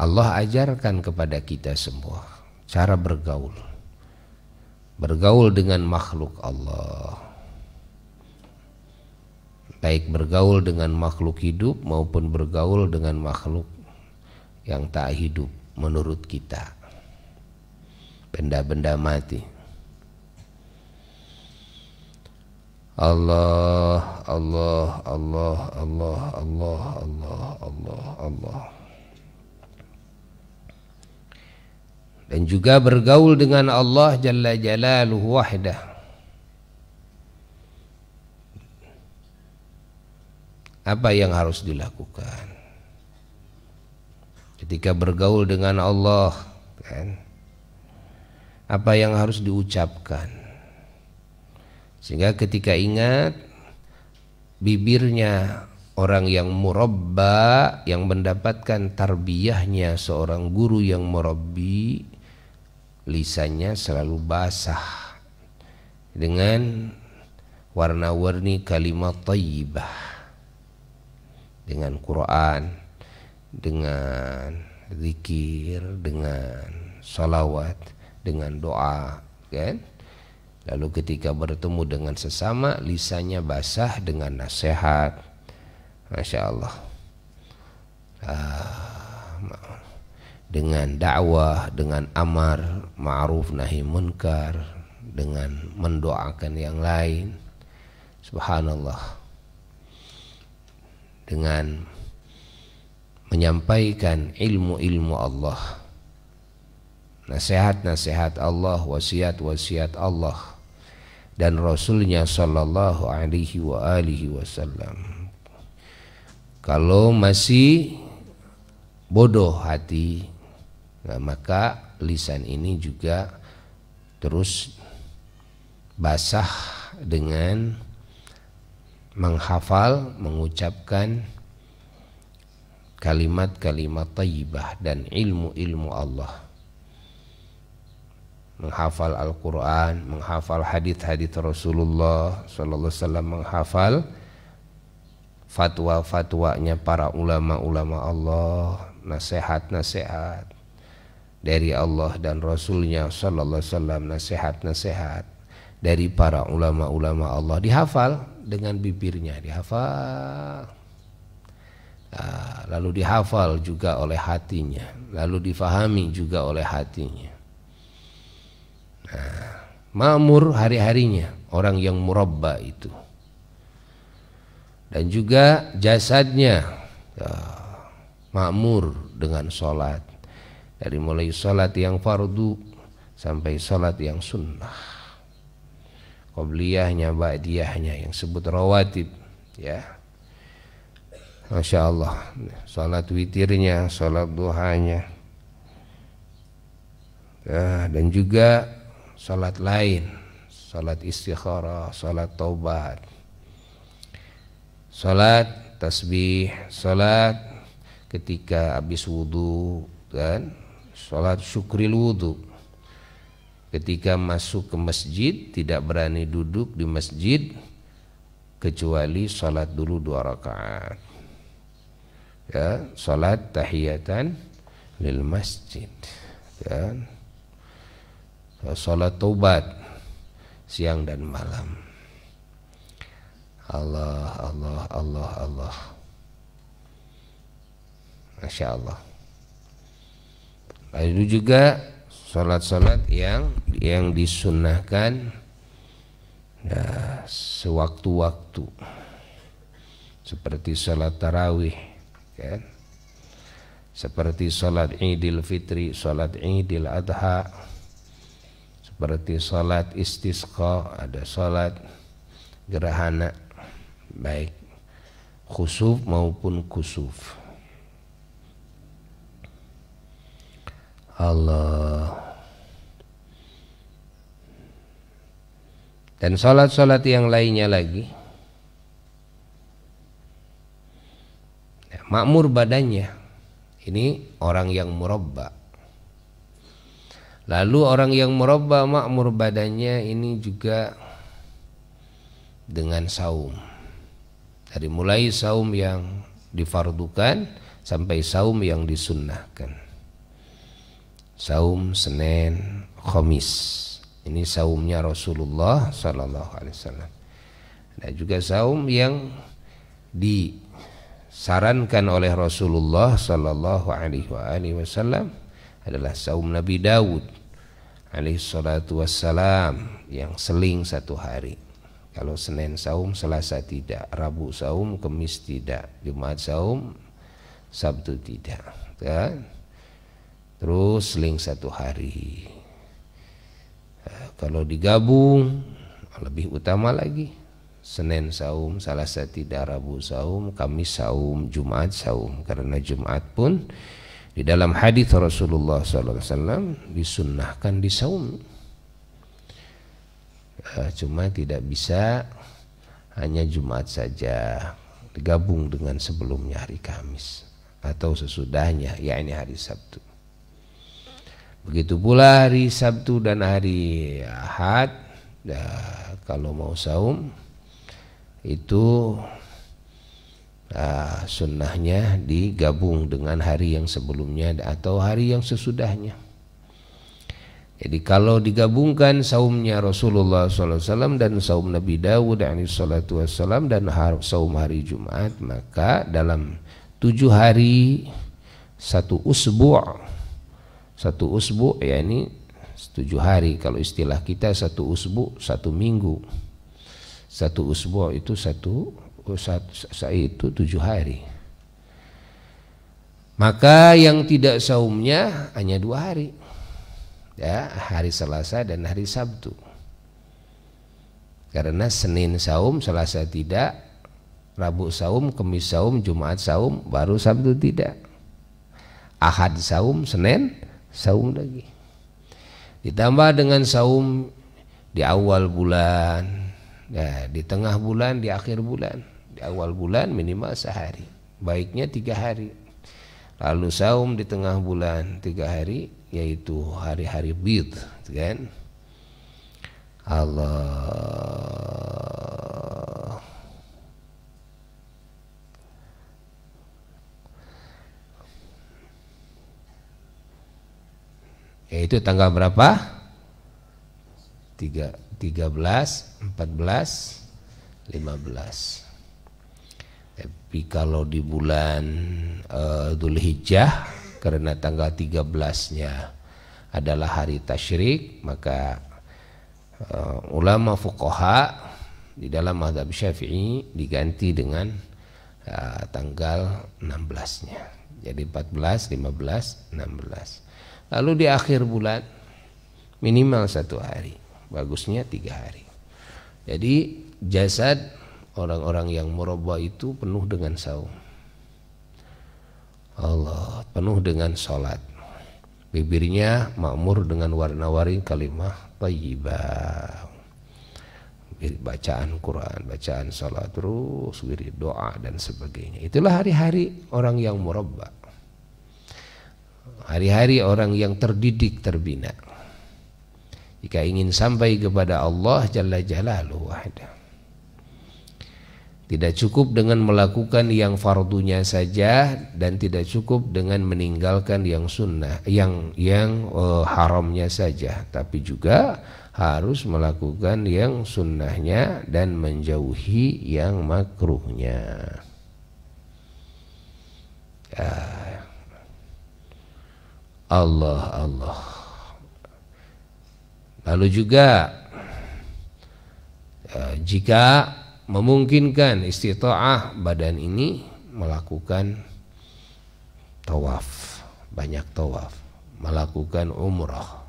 Allah ajarkan kepada kita semua cara bergaul. Bergaul dengan makhluk Allah. Baik bergaul dengan makhluk hidup maupun bergaul dengan makhluk yang tak hidup menurut kita benda-benda mati Allah Allah Allah Allah Allah Allah Allah Allah dan juga bergaul dengan Allah Jalla Jalaluhu wahdah apa yang harus dilakukan ketika bergaul dengan Allah kan apa yang harus diucapkan. Sehingga ketika ingat bibirnya orang yang murabba yang mendapatkan tarbiyahnya seorang guru yang murabbi lisannya selalu basah dengan warna-warni kalimat thayyibah dengan Quran dengan zikir dengan salawat dengan doa kan lalu ketika bertemu dengan sesama lisannya basah dengan nasihat Masya Allah ah, dengan dakwah dengan amar ma'ruf nahi munkar dengan mendoakan yang lain subhanallah dengan menyampaikan ilmu-ilmu Allah nasihat-nasihat Allah, wasiat-wasiat Allah dan Rasulnya Shallallahu Alaihi wa alihi Wasallam. Kalau masih bodoh hati, nah maka lisan ini juga terus basah dengan menghafal, mengucapkan kalimat-kalimat taibah dan ilmu-ilmu Allah menghafal Al-Quran, menghafal hadith-hadith Rasulullah Sallallahu Alaihi Wasallam, menghafal fatwa-fatwanya para ulama-ulama Allah, nasihat-nasihat dari Allah dan Rasulnya Sallallahu Alaihi Wasallam, nasihat-nasihat dari para ulama-ulama Allah dihafal dengan bibirnya, dihafal. Ah, lalu dihafal juga oleh hatinya, lalu difahami juga oleh hatinya Nah, mamur hari-harinya orang yang murabba itu. Dan juga jasadnya ya, makmur dengan sholat. Dari mulai sholat yang fardu sampai sholat yang sunnah. Qobliyahnya, Ba'diyahnya yang sebut rawatib. Ya. Masya Allah sholat witirnya, sholat duhanya ya, Dan juga salat lain, salat istikharah, salat taubat, salat tasbih, salat ketika habis wudhu dan salat syukril wudhu. Ketika masuk ke masjid tidak berani duduk di masjid kecuali salat dulu dua rakaat. Ya, salat tahiyatan lil masjid. Kan? Ya Salat taubat siang dan malam. Allah, Allah, Allah, Allah. Masya Allah. Lalu nah, juga sholat-sholat yang yang disunahkan ya, nah, sewaktu-waktu seperti sholat tarawih kan seperti sholat idil fitri sholat idil adha berarti salat istisqa, ada salat gerhana, baik khusuf maupun kusuf. Allah. Dan salat-salat yang lainnya lagi. Ya, makmur badannya. Ini orang yang murabba. Lalu orang yang merubah makmur badannya ini juga dengan saum. Dari mulai saum yang difardukan sampai saum yang disunnahkan. Saum Senin, Khamis. Ini saumnya Rasulullah Sallallahu Alaihi Wasallam. Ada juga saum yang disarankan oleh Rasulullah Sallallahu Alaihi Wasallam adalah saum Nabi Daud alaihi salatu wassalam yang seling satu hari. Kalau Senin saum, Selasa tidak, Rabu saum, Kamis tidak, Jumat saum, Sabtu tidak. Kan? Terus seling satu hari. Eh, kalau digabung lebih utama lagi. Senin saum, Selasa tidak, Rabu saum, Kamis saum, Jumat saum karena Jumat pun di dalam hadis Rasulullah SAW disunnahkan disaum. Ya, cuma tidak bisa hanya Jumat saja digabung dengan sebelumnya hari Kamis atau sesudahnya yakni hari Sabtu. Begitu pula hari Sabtu dan hari Ahad ya, kalau mau saum itu Ah, sunnahnya digabung dengan hari yang sebelumnya atau hari yang sesudahnya. Jadi kalau digabungkan saumnya Rasulullah SAW dan saum Nabi Dawud AS dan saum hari Jumat maka dalam tujuh hari satu usbu' satu usbu' ya ini tujuh hari kalau istilah kita satu usbu' satu minggu satu usbu' itu satu saat saat itu tujuh hari. Maka yang tidak saumnya hanya dua hari, ya hari Selasa dan hari Sabtu. Karena Senin saum, Selasa tidak, Rabu saum, Kamis saum, Jumat saum, baru Sabtu tidak. Ahad saum, Senin saum lagi. Ditambah dengan saum di awal bulan, ya, di tengah bulan, di akhir bulan di awal bulan minimal sehari baiknya tiga hari lalu saum di tengah bulan tiga hari yaitu hari-hari bid kan Allah yaitu tanggal berapa tiga tiga belas empat belas lima belas tapi kalau di bulan uh, eh, Hijjah, karena tanggal 13-nya adalah hari tasyrik maka uh, ulama fukoha di dalam madhab Syafi'i diganti dengan uh, tanggal 16-nya. Jadi 14, 15, 16. Lalu di akhir bulan minimal satu hari, bagusnya tiga hari. Jadi jasad orang-orang yang merubah itu penuh dengan saum Allah penuh dengan sholat bibirnya makmur dengan warna-warni kalimah tayyibah bacaan Quran, bacaan salat terus, wirid doa dan sebagainya. Itulah hari-hari orang yang murabba. Hari-hari orang yang terdidik, terbina. Jika ingin sampai kepada Allah Jalla Jalaluhu wahdah. Tidak cukup dengan melakukan yang fardunya saja dan tidak cukup dengan meninggalkan yang sunnah, yang yang uh, haramnya saja, tapi juga harus melakukan yang sunnahnya dan menjauhi yang makruhnya. Ah. Allah Allah. Lalu juga eh, jika memungkinkan istita'ah badan ini melakukan tawaf, banyak tawaf, melakukan umroh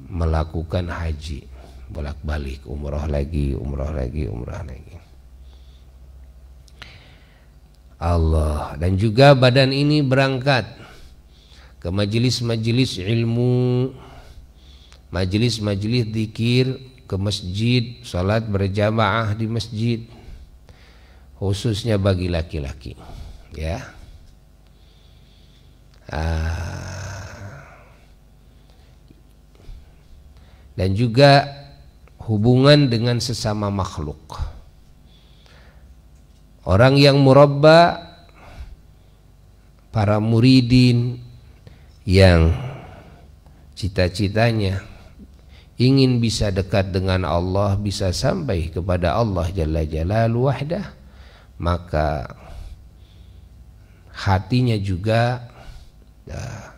melakukan haji, bolak-balik umroh lagi, umroh lagi, umroh lagi. Allah dan juga badan ini berangkat ke majelis-majelis ilmu, majelis-majelis dikir ke masjid, salat berjamaah di masjid, khususnya bagi laki-laki, ya. Ah. Dan juga hubungan dengan sesama makhluk. Orang yang murabba para muridin yang cita-citanya ingin bisa dekat dengan Allah bisa sampai kepada Allah Jalla jalal wahdah maka hatinya juga ya,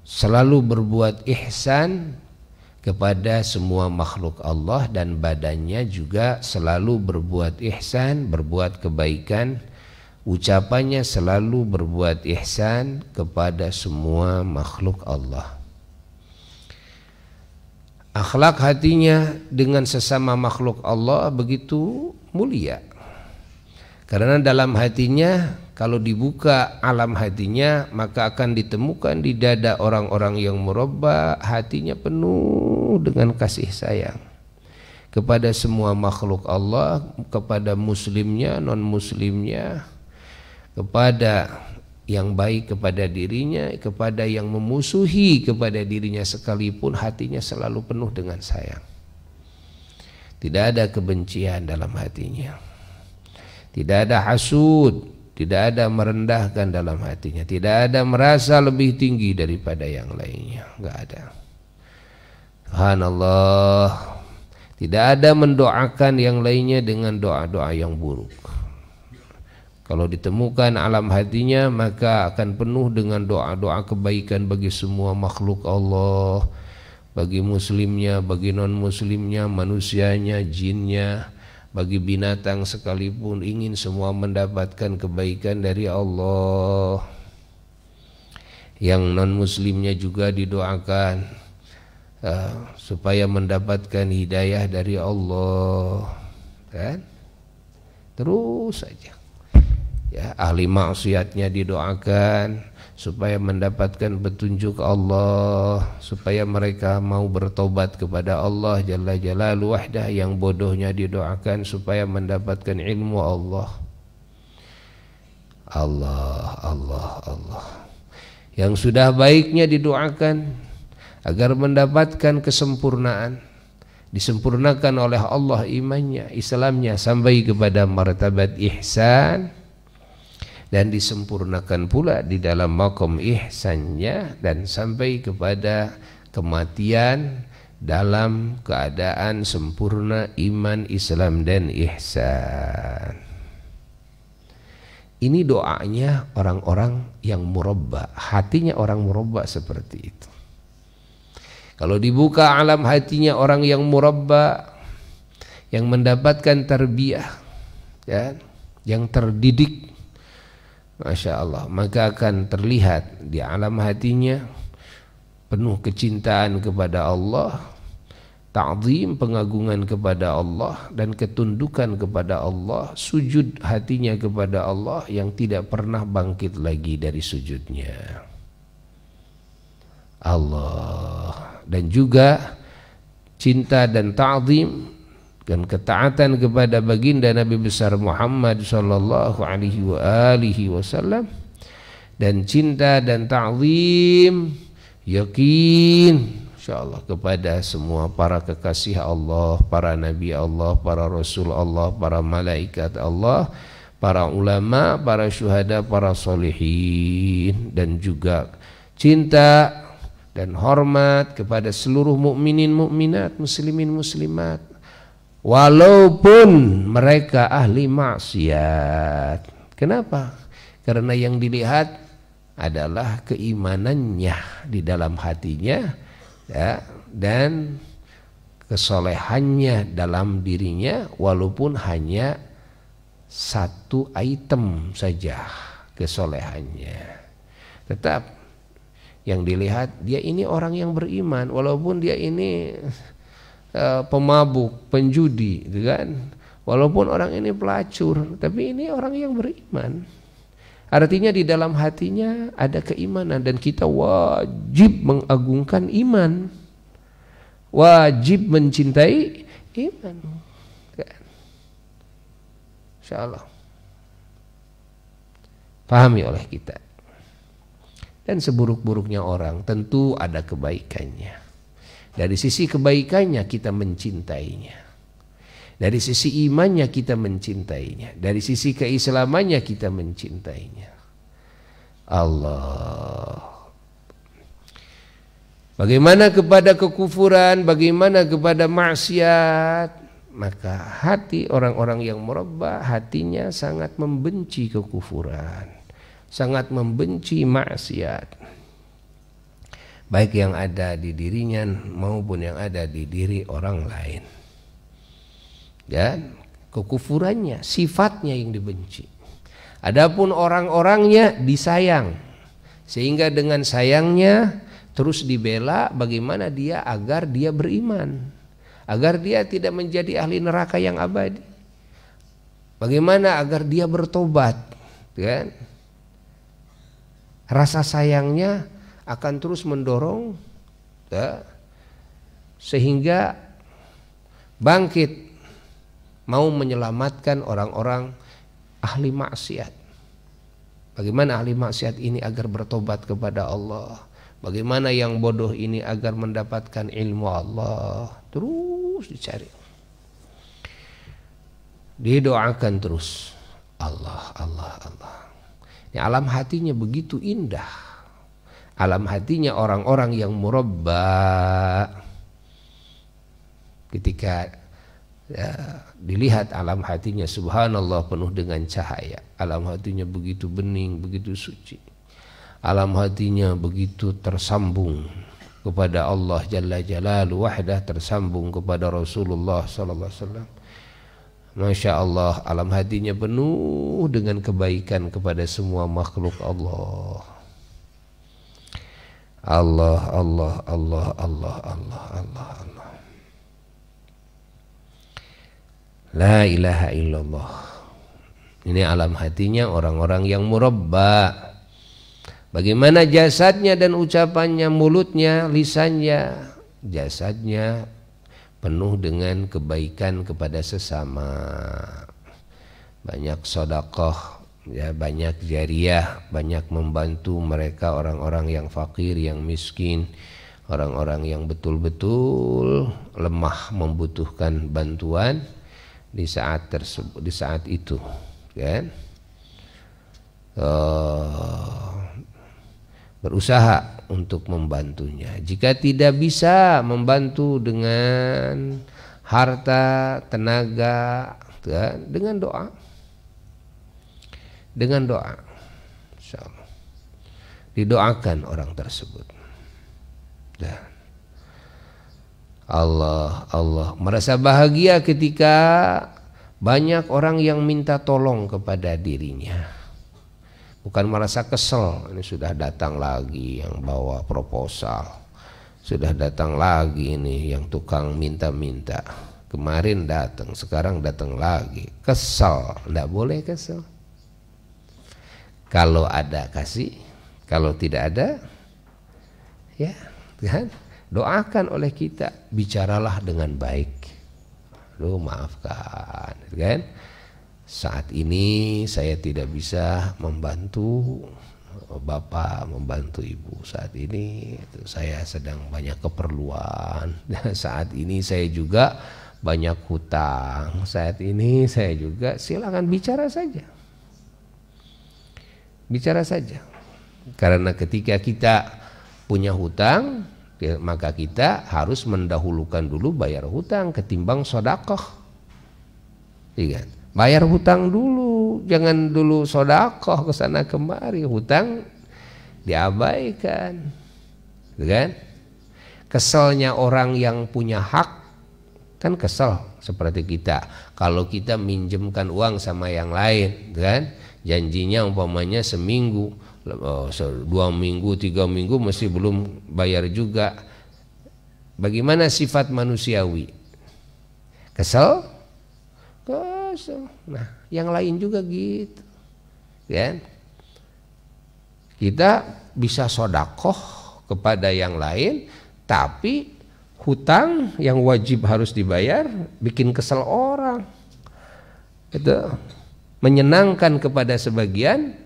selalu berbuat ihsan kepada semua makhluk Allah dan badannya juga selalu berbuat ihsan, berbuat kebaikan, ucapannya selalu berbuat ihsan kepada semua makhluk Allah akhlak hatinya dengan sesama makhluk Allah begitu mulia. Karena dalam hatinya kalau dibuka alam hatinya maka akan ditemukan di dada orang-orang yang merubah hatinya penuh dengan kasih sayang kepada semua makhluk Allah, kepada muslimnya, non muslimnya, kepada yang baik kepada dirinya, kepada yang memusuhi kepada dirinya sekalipun hatinya selalu penuh dengan sayang. Tidak ada kebencian dalam hatinya. Tidak ada hasud, tidak ada merendahkan dalam hatinya, tidak ada merasa lebih tinggi daripada yang lainnya, enggak ada. Subhanallah. Tidak ada mendoakan yang lainnya dengan doa-doa yang buruk. Kalau ditemukan alam hatinya maka akan penuh dengan doa-doa kebaikan bagi semua makhluk Allah Bagi muslimnya, bagi non-muslimnya, manusianya, jinnya Bagi binatang sekalipun ingin semua mendapatkan kebaikan dari Allah Yang non-muslimnya juga didoakan uh, Supaya mendapatkan hidayah dari Allah Kan? Terus saja ya ahli maksiatnya didoakan supaya mendapatkan petunjuk Allah supaya mereka mau bertobat kepada Allah jalla jalaluhu wahdah yang bodohnya didoakan supaya mendapatkan ilmu Allah Allah Allah Allah yang sudah baiknya didoakan agar mendapatkan kesempurnaan disempurnakan oleh Allah imannya Islamnya sampai kepada martabat ihsan dan disempurnakan pula di dalam makom ihsannya dan sampai kepada kematian dalam keadaan sempurna iman Islam dan ihsan ini doanya orang-orang yang murabba hatinya orang murabba seperti itu kalau dibuka alam hatinya orang yang murabba yang mendapatkan terbiah, ya, yang terdidik Masya Allah maka akan terlihat di alam hatinya penuh kecintaan kepada Allah ta'zim pengagungan kepada Allah dan ketundukan kepada Allah sujud hatinya kepada Allah yang tidak pernah bangkit lagi dari sujudnya Allah dan juga cinta dan ta'zim dan ketaatan kepada baginda Nabi besar Muhammad sallallahu alaihi wa alihi wasallam dan cinta dan ta'zim yakin insyaallah kepada semua para kekasih Allah, para nabi Allah, para rasul Allah, para malaikat Allah, para ulama, para syuhada, para solihin dan juga cinta dan hormat kepada seluruh mukminin mukminat, muslimin muslimat walaupun mereka ahli maksiat. Kenapa? Karena yang dilihat adalah keimanannya di dalam hatinya ya, dan kesolehannya dalam dirinya walaupun hanya satu item saja kesolehannya. Tetap yang dilihat dia ini orang yang beriman walaupun dia ini Eh, pemabuk, penjudi, gitu kan? Walaupun orang ini pelacur, tapi ini orang yang beriman. Artinya di dalam hatinya ada keimanan dan kita wajib mengagungkan iman. Wajib mencintai iman. Kan? Insya Pahami oleh kita. Dan seburuk-buruknya orang tentu ada kebaikannya. Dari sisi kebaikannya kita mencintainya. Dari sisi imannya kita mencintainya. Dari sisi keislamannya kita mencintainya. Allah. Bagaimana kepada kekufuran, bagaimana kepada maksiat. Maka hati orang-orang yang merubah hatinya sangat membenci kekufuran. Sangat membenci maksiat baik yang ada di dirinya maupun yang ada di diri orang lain. Dan ya, kekufurannya, sifatnya yang dibenci. Adapun orang-orangnya disayang. Sehingga dengan sayangnya terus dibela bagaimana dia agar dia beriman. Agar dia tidak menjadi ahli neraka yang abadi. Bagaimana agar dia bertobat, ya kan? Rasa sayangnya akan terus mendorong ya, sehingga bangkit mau menyelamatkan orang-orang ahli maksiat. Bagaimana ahli maksiat ini agar bertobat kepada Allah? Bagaimana yang bodoh ini agar mendapatkan ilmu Allah? Terus dicari. Didoakan terus. Allah, Allah, Allah. Ini alam hatinya begitu indah alam hatinya orang-orang yang murabba ketika ya, dilihat alam hatinya subhanallah penuh dengan cahaya alam hatinya begitu bening begitu suci alam hatinya begitu tersambung kepada Allah Jalla Jalalu wahdah tersambung kepada Rasulullah sallallahu alaihi wasallam Masya Allah alam hatinya penuh dengan kebaikan kepada semua makhluk Allah Allah, Allah, Allah, Allah, Allah, Allah, Allah. La ilaha illallah. Ini alam hatinya orang-orang yang murabba. Bagaimana jasadnya dan ucapannya, mulutnya, lisannya, jasadnya penuh dengan kebaikan kepada sesama. Banyak sodakoh ya banyak jariah, banyak membantu mereka orang-orang yang fakir, yang miskin, orang-orang yang betul-betul lemah membutuhkan bantuan di saat tersebut di saat itu, kan? Eh, berusaha untuk membantunya. Jika tidak bisa membantu dengan harta, tenaga, kan? dengan doa dengan doa. Insya Didoakan orang tersebut. Dan nah. Allah, Allah merasa bahagia ketika banyak orang yang minta tolong kepada dirinya. Bukan merasa kesel, ini sudah datang lagi yang bawa proposal. Sudah datang lagi ini yang tukang minta-minta. Kemarin datang, sekarang datang lagi. Kesel, tidak boleh kesel. Kalau ada kasih, kalau tidak ada ya kan doakan oleh kita, bicaralah dengan baik. Lu maafkan, kan? Saat ini saya tidak bisa membantu bapak membantu ibu saat ini saya sedang banyak keperluan saat ini saya juga banyak hutang saat ini saya juga silakan bicara saja bicara saja karena ketika kita punya hutang ya, maka kita harus mendahulukan dulu bayar hutang ketimbang sodakoh iya kan? bayar hutang dulu jangan dulu sodakoh ke sana kemari hutang diabaikan iya kan keselnya orang yang punya hak kan kesel seperti kita kalau kita minjemkan uang sama yang lain iya kan janjinya umpamanya seminggu oh, dua minggu tiga minggu masih belum bayar juga bagaimana sifat manusiawi kesel kesel nah yang lain juga gitu kan kita bisa sodakoh kepada yang lain tapi hutang yang wajib harus dibayar bikin kesel orang itu menyenangkan kepada sebagian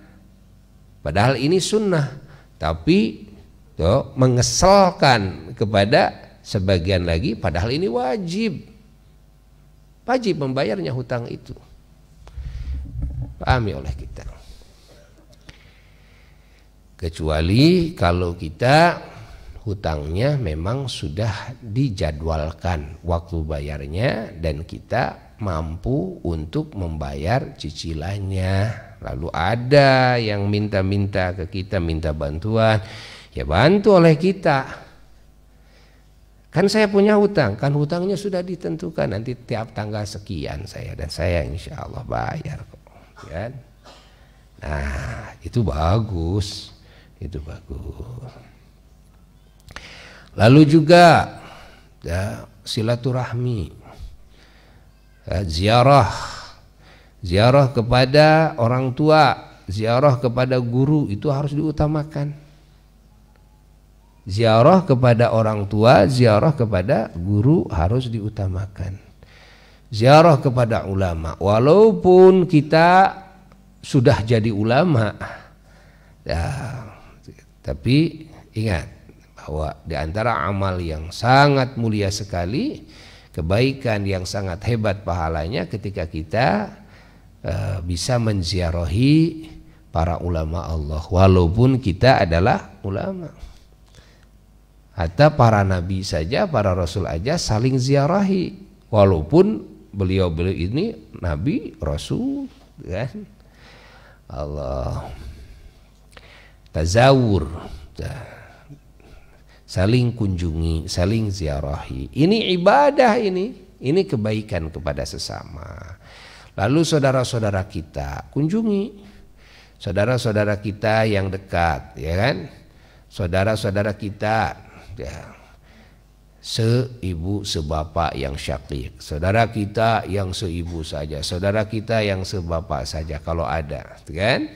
padahal ini sunnah tapi tuh, mengesalkan kepada sebagian lagi padahal ini wajib wajib membayarnya hutang itu pahami oleh kita kecuali kalau kita hutangnya memang sudah dijadwalkan waktu bayarnya dan kita mampu untuk membayar cicilannya. Lalu ada yang minta-minta ke kita minta bantuan, ya bantu oleh kita. Kan saya punya hutang, kan hutangnya sudah ditentukan nanti tiap tanggal sekian saya dan saya insya Allah bayar kok. Kan? Nah itu bagus, itu bagus. Lalu juga ya, silaturahmi Eh, ziarah ziarah kepada orang tua ziarah kepada guru itu harus diutamakan ziarah kepada orang tua ziarah kepada guru harus diutamakan ziarah kepada ulama walaupun kita sudah jadi ulama ya, tapi ingat bahwa di antara amal yang sangat mulia sekali kebaikan yang sangat hebat pahalanya ketika kita uh, bisa menziarahi para ulama Allah walaupun kita adalah ulama atau para nabi saja para rasul aja saling ziarahi walaupun beliau-beliau ini nabi rasul kan Allah tazawur nah saling kunjungi, saling ziarahi. Ini ibadah ini, ini kebaikan kepada sesama. Lalu saudara-saudara kita kunjungi saudara-saudara kita yang dekat, ya kan? Saudara-saudara kita ya. Seibu sebapak yang syakik Saudara kita yang seibu saja Saudara kita yang sebapak saja Kalau ada kan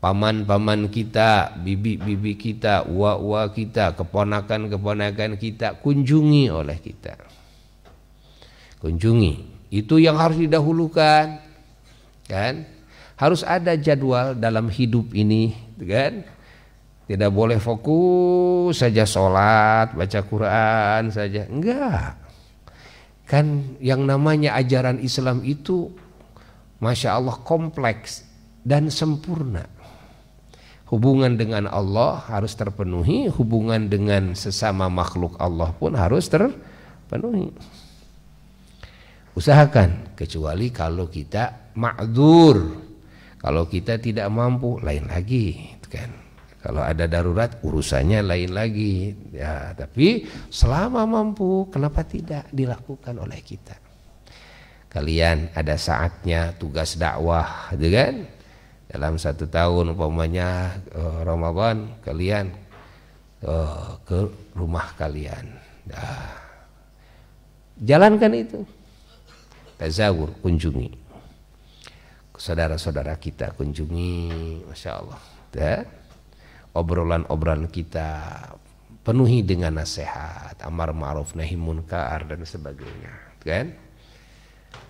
paman-paman kita, bibi-bibi kita, uwa-uwa kita, keponakan-keponakan kita kunjungi oleh kita. Kunjungi. Itu yang harus didahulukan. Kan? Harus ada jadwal dalam hidup ini, kan? Tidak boleh fokus saja sholat, baca Quran saja. Enggak. Kan yang namanya ajaran Islam itu Masya Allah kompleks dan sempurna hubungan dengan Allah harus terpenuhi, hubungan dengan sesama makhluk Allah pun harus terpenuhi. Usahakan kecuali kalau kita ma'dzur. Kalau kita tidak mampu lain lagi, gitu kan. Kalau ada darurat urusannya lain lagi. Ya, tapi selama mampu kenapa tidak dilakukan oleh kita? Kalian ada saatnya tugas dakwah, gitu kan? dalam satu tahun umpamanya uh, Ramadan kalian uh, ke rumah kalian nah, jalankan itu tazawur kunjungi saudara-saudara kita kunjungi Masya Allah ya. obrolan-obrolan kita penuhi dengan nasihat amar ma'ruf nahi munkar dan sebagainya kan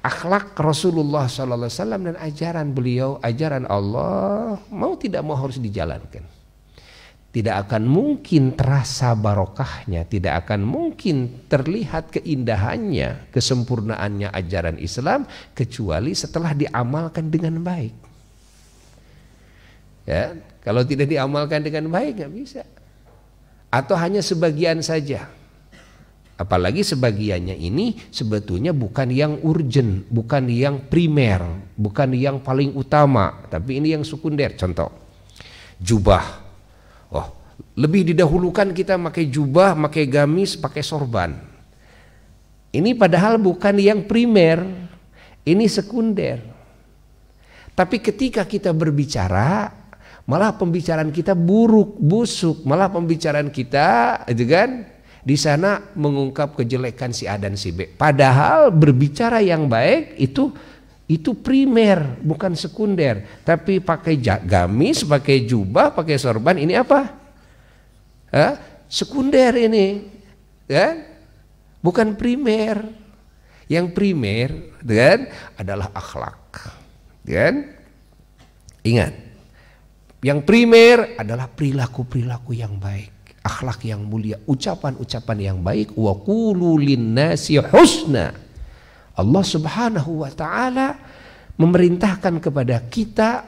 akhlak Rasulullah Sallallahu Wasallam dan ajaran beliau, ajaran Allah mau tidak mau harus dijalankan. Tidak akan mungkin terasa barokahnya, tidak akan mungkin terlihat keindahannya, kesempurnaannya ajaran Islam kecuali setelah diamalkan dengan baik. Ya, kalau tidak diamalkan dengan baik nggak bisa. Atau hanya sebagian saja Apalagi sebagiannya ini sebetulnya bukan yang urgent, bukan yang primer, bukan yang paling utama, tapi ini yang sekunder. Contoh, jubah. Oh, lebih didahulukan kita pakai jubah, pakai gamis, pakai sorban. Ini padahal bukan yang primer, ini sekunder. Tapi ketika kita berbicara, malah pembicaraan kita buruk, busuk, malah pembicaraan kita, gitu kan? di sana mengungkap kejelekan si A dan si B. Padahal berbicara yang baik itu itu primer bukan sekunder. Tapi pakai gamis, pakai jubah, pakai sorban ini apa? Hah? Sekunder ini, kan? Bukan primer. Yang primer, kan, adalah akhlak, ya kan? Ingat, yang primer adalah perilaku-perilaku yang baik akhlak yang mulia, ucapan-ucapan yang baik, wa nasi husna. Allah Subhanahu wa taala memerintahkan kepada kita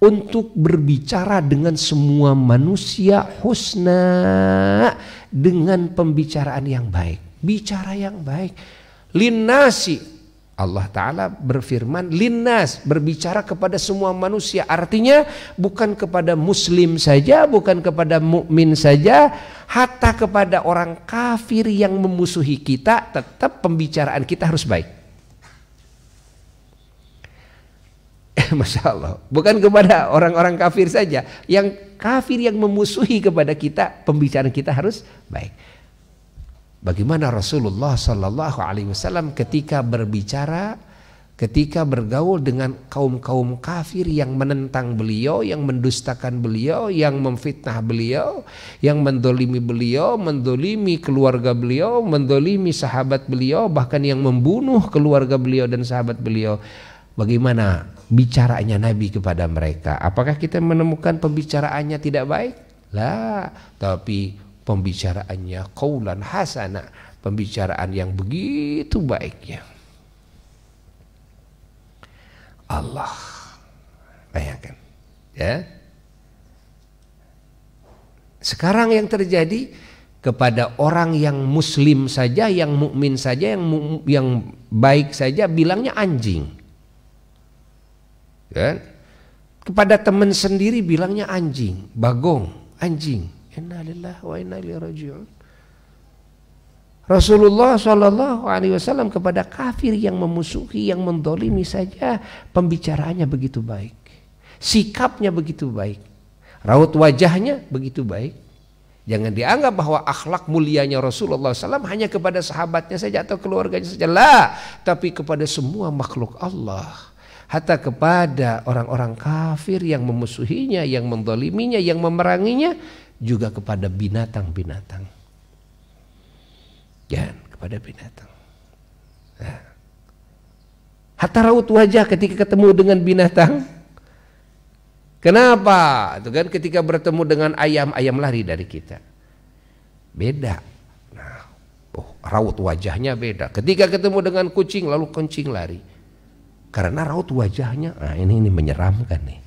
untuk berbicara dengan semua manusia husna dengan pembicaraan yang baik, bicara yang baik. Linasi Allah Ta'ala berfirman linnas berbicara kepada semua manusia artinya bukan kepada muslim saja bukan kepada mukmin saja hatta kepada orang kafir yang memusuhi kita tetap pembicaraan kita harus baik eh, Masya Allah bukan kepada orang-orang kafir saja yang kafir yang memusuhi kepada kita pembicaraan kita harus baik Bagaimana Rasulullah Shallallahu Alaihi Wasallam ketika berbicara, ketika bergaul dengan kaum kaum kafir yang menentang beliau, yang mendustakan beliau, yang memfitnah beliau, yang mendolimi beliau, mendolimi keluarga beliau, mendolimi sahabat beliau, bahkan yang membunuh keluarga beliau dan sahabat beliau. Bagaimana bicaranya Nabi kepada mereka? Apakah kita menemukan pembicaraannya tidak baik? Lah, tapi pembicaraannya kaulan hasana pembicaraan yang begitu baiknya Allah bayangkan ya sekarang yang terjadi kepada orang yang muslim saja yang mukmin saja yang yang baik saja bilangnya anjing ya? kepada teman sendiri bilangnya anjing bagong anjing Inna wa inna ilaihi raji'un. Rasulullah Shallallahu Alaihi Wasallam kepada kafir yang memusuhi, yang mendolimi saja pembicaraannya begitu baik, sikapnya begitu baik, raut wajahnya begitu baik. Jangan dianggap bahwa akhlak mulianya Rasulullah SAW hanya kepada sahabatnya saja atau keluarganya saja lah, tapi kepada semua makhluk Allah. Hatta kepada orang-orang kafir yang memusuhinya, yang mendoliminya, yang memeranginya, juga kepada binatang-binatang. Dan kepada binatang. Nah. Hatta raut wajah ketika ketemu dengan binatang. Kenapa? Itu kan ketika bertemu dengan ayam, ayam lari dari kita. Beda. Nah, oh, raut wajahnya beda. Ketika ketemu dengan kucing, lalu kucing lari. Karena raut wajahnya, nah ini ini menyeramkan nih.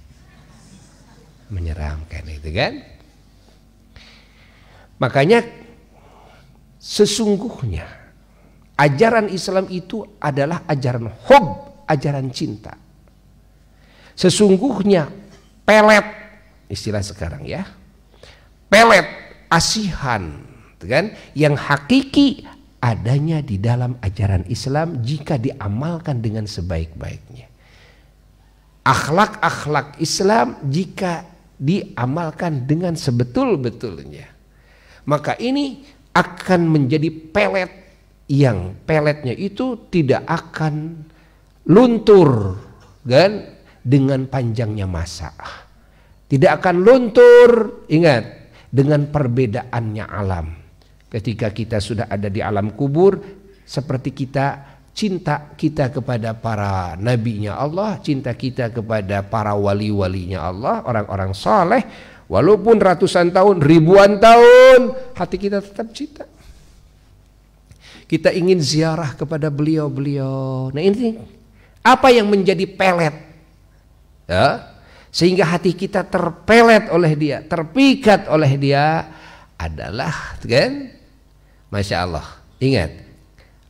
Menyeramkan itu kan. Makanya sesungguhnya ajaran Islam itu adalah ajaran hub, ajaran cinta. Sesungguhnya pelet istilah sekarang ya. Pelet asihan gitu kan yang hakiki adanya di dalam ajaran Islam jika diamalkan dengan sebaik-baiknya. Akhlak-akhlak Islam jika diamalkan dengan sebetul-betulnya maka ini akan menjadi pelet yang peletnya itu tidak akan luntur kan dengan panjangnya masa. Tidak akan luntur, ingat, dengan perbedaannya alam. Ketika kita sudah ada di alam kubur, seperti kita cinta kita kepada para nabinya Allah, cinta kita kepada para wali-walinya Allah, orang-orang soleh Walaupun ratusan tahun, ribuan tahun, hati kita tetap cinta. Kita ingin ziarah kepada beliau-beliau. Nah ini apa yang menjadi pelet? Ya, sehingga hati kita terpelet oleh dia, terpikat oleh dia adalah kan? Masya Allah. Ingat,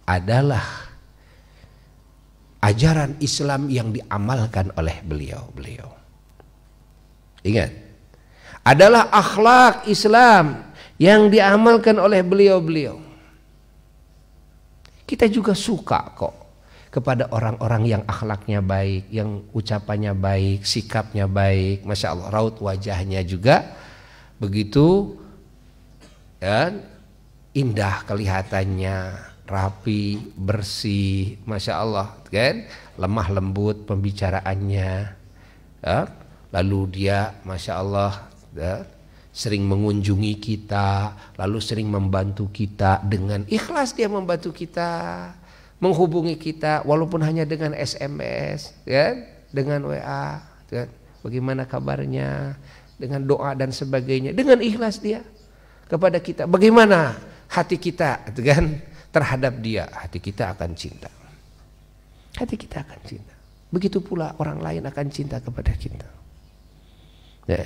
adalah ajaran Islam yang diamalkan oleh beliau-beliau. Ingat, adalah akhlak Islam yang diamalkan oleh beliau-beliau. Kita juga suka kok kepada orang-orang yang akhlaknya baik, yang ucapannya baik, sikapnya baik, masya Allah, raut wajahnya juga begitu ya, indah kelihatannya, rapi, bersih, masya Allah, kan? Lemah lembut pembicaraannya, ya? lalu dia masya Allah sering mengunjungi kita, lalu sering membantu kita dengan ikhlas dia membantu kita, menghubungi kita walaupun hanya dengan SMS, ya, dengan WA, ya, bagaimana kabarnya, dengan doa dan sebagainya, dengan ikhlas dia kepada kita. Bagaimana hati kita, gitu kan, terhadap dia, hati kita akan cinta. Hati kita akan cinta. Begitu pula orang lain akan cinta kepada kita. Ya.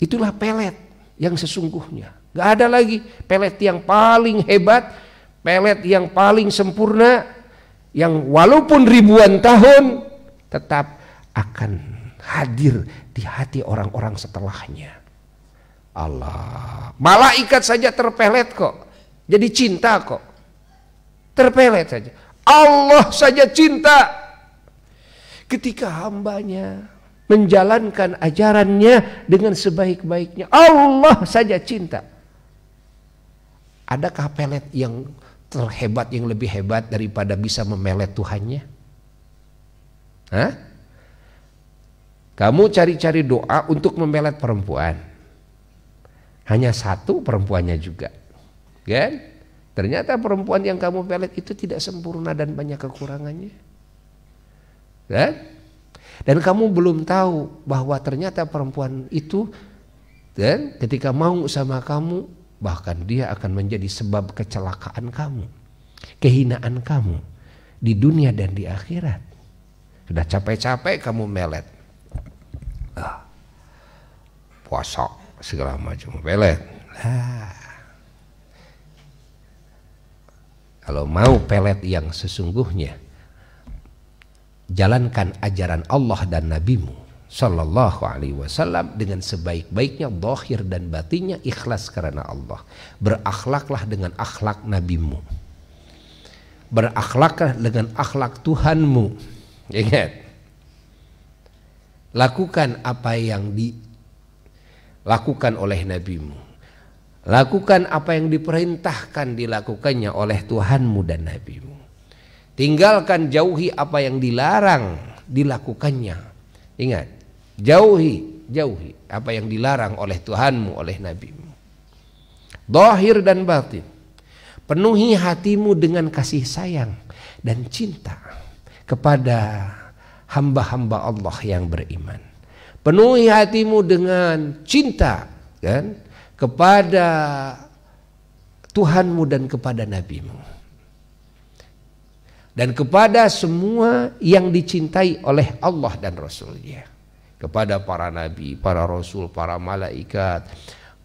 Itulah pelet yang sesungguhnya. Gak ada lagi pelet yang paling hebat, pelet yang paling sempurna, yang walaupun ribuan tahun tetap akan hadir di hati orang-orang setelahnya. Allah, malaikat saja terpelet kok, jadi cinta kok, terpelet saja. Allah saja cinta ketika hambanya menjalankan ajarannya dengan sebaik-baiknya. Allah saja cinta. Adakah pelet yang terhebat, yang lebih hebat daripada bisa memelet Tuhannya? Hah? Kamu cari-cari doa untuk memelet perempuan. Hanya satu perempuannya juga. Kan? Ternyata perempuan yang kamu pelet itu tidak sempurna dan banyak kekurangannya. Kan? Dan kamu belum tahu bahwa ternyata perempuan itu dan ketika mau sama kamu bahkan dia akan menjadi sebab kecelakaan kamu, kehinaan kamu di dunia dan di akhirat. Sudah capek-capek kamu melet. Ah, puasa segala macam melet. Ah. Kalau mau pelet yang sesungguhnya, jalankan ajaran Allah dan Nabimu Sallallahu alaihi wasallam dengan sebaik-baiknya dohir dan batinnya ikhlas karena Allah Berakhlaklah dengan akhlak Nabimu Berakhlaklah dengan akhlak Tuhanmu Ingat ya kan? Lakukan apa yang dilakukan oleh Nabimu Lakukan apa yang diperintahkan dilakukannya oleh Tuhanmu dan Nabimu Tinggalkan jauhi apa yang dilarang dilakukannya. Ingat, jauhi, jauhi apa yang dilarang oleh Tuhanmu, oleh nabimu. Dohir dan batin. Penuhi hatimu dengan kasih sayang dan cinta kepada hamba-hamba Allah yang beriman. Penuhi hatimu dengan cinta kan kepada Tuhanmu dan kepada nabimu dan kepada semua yang dicintai oleh Allah dan Rasulnya kepada para nabi, para rasul, para malaikat,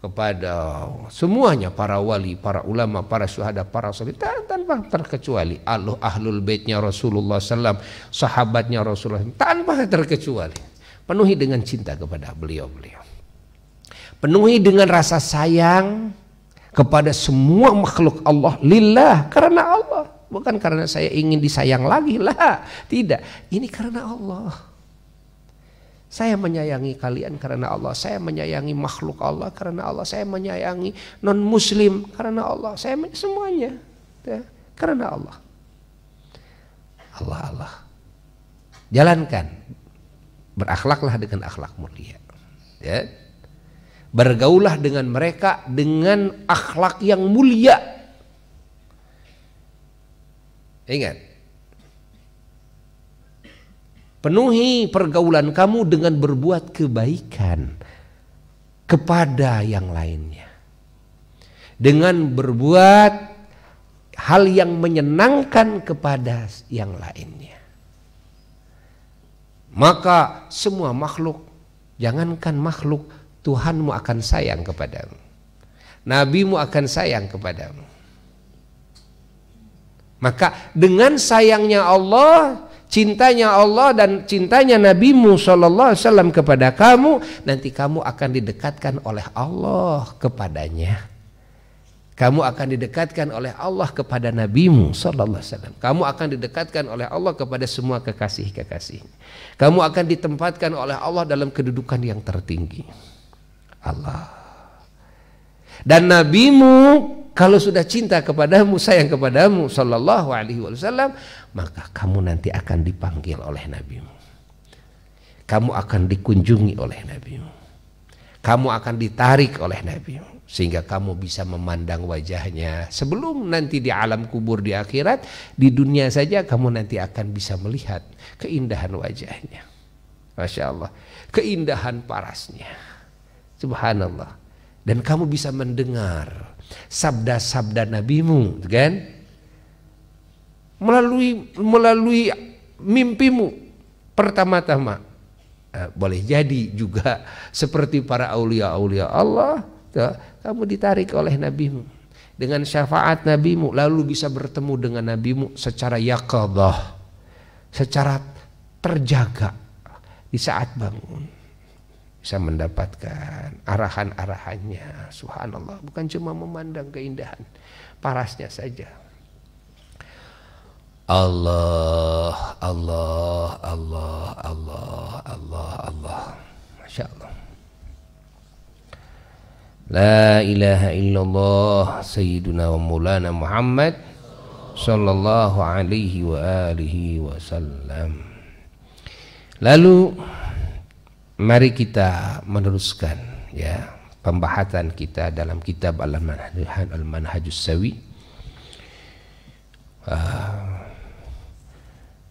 kepada semuanya para wali, para ulama, para syuhada, para Sahabat tanpa terkecuali Allah ahlul baitnya Rasulullah SAW, sahabatnya Rasulullah SAW, tanpa terkecuali penuhi dengan cinta kepada beliau-beliau penuhi dengan rasa sayang kepada semua makhluk Allah lillah karena Allah bukan karena saya ingin disayang lagi lah. Tidak, ini karena Allah. Saya menyayangi kalian karena Allah. Saya menyayangi makhluk Allah karena Allah. Saya menyayangi non muslim karena Allah. Saya semuanya ya, karena Allah. Allah Allah. Jalankan. Berakhlaklah dengan akhlak mulia. Ya. Bergaulah dengan mereka dengan akhlak yang mulia Ingat. Penuhi pergaulan kamu dengan berbuat kebaikan kepada yang lainnya. Dengan berbuat hal yang menyenangkan kepada yang lainnya. Maka semua makhluk, jangankan makhluk, Tuhanmu akan sayang kepadamu. Nabimu akan sayang kepadamu. Maka dengan sayangnya Allah, cintanya Allah dan cintanya NabiMu Shallallahu Alaihi Wasallam kepada kamu, nanti kamu akan didekatkan oleh Allah kepadanya. Kamu akan didekatkan oleh Allah kepada NabiMu Shallallahu Alaihi Wasallam. Kamu akan didekatkan oleh Allah kepada semua kekasih kekasih. Kamu akan ditempatkan oleh Allah dalam kedudukan yang tertinggi. Allah. Dan NabiMu kalau sudah cinta kepadamu, sayang kepadamu sallallahu alaihi wasallam, maka kamu nanti akan dipanggil oleh nabimu. Kamu akan dikunjungi oleh nabimu. Kamu akan ditarik oleh nabimu sehingga kamu bisa memandang wajahnya sebelum nanti di alam kubur di akhirat di dunia saja kamu nanti akan bisa melihat keindahan wajahnya Masya Allah keindahan parasnya subhanallah dan kamu bisa mendengar sabda-sabda nabimu gitu kan melalui melalui mimpimu pertama-tama eh, boleh jadi juga seperti para aulia-aulia Allah tuh, gitu. kamu ditarik oleh nabimu dengan syafaat nabimu lalu bisa bertemu dengan nabimu secara yaqadah secara terjaga di saat bangun bisa mendapatkan arahan-arahannya. Subhanallah, bukan cuma memandang keindahan, parasnya saja. Allah, Allah, Allah, Allah, Allah, Allah. Masya Allah. La ilaha illallah Sayyiduna wa mulana Muhammad Sallallahu alaihi wa alihi wa sallam Lalu mari kita meneruskan ya pembahasan kita dalam kitab Al-Manhaj al Sawi. Uh, ah,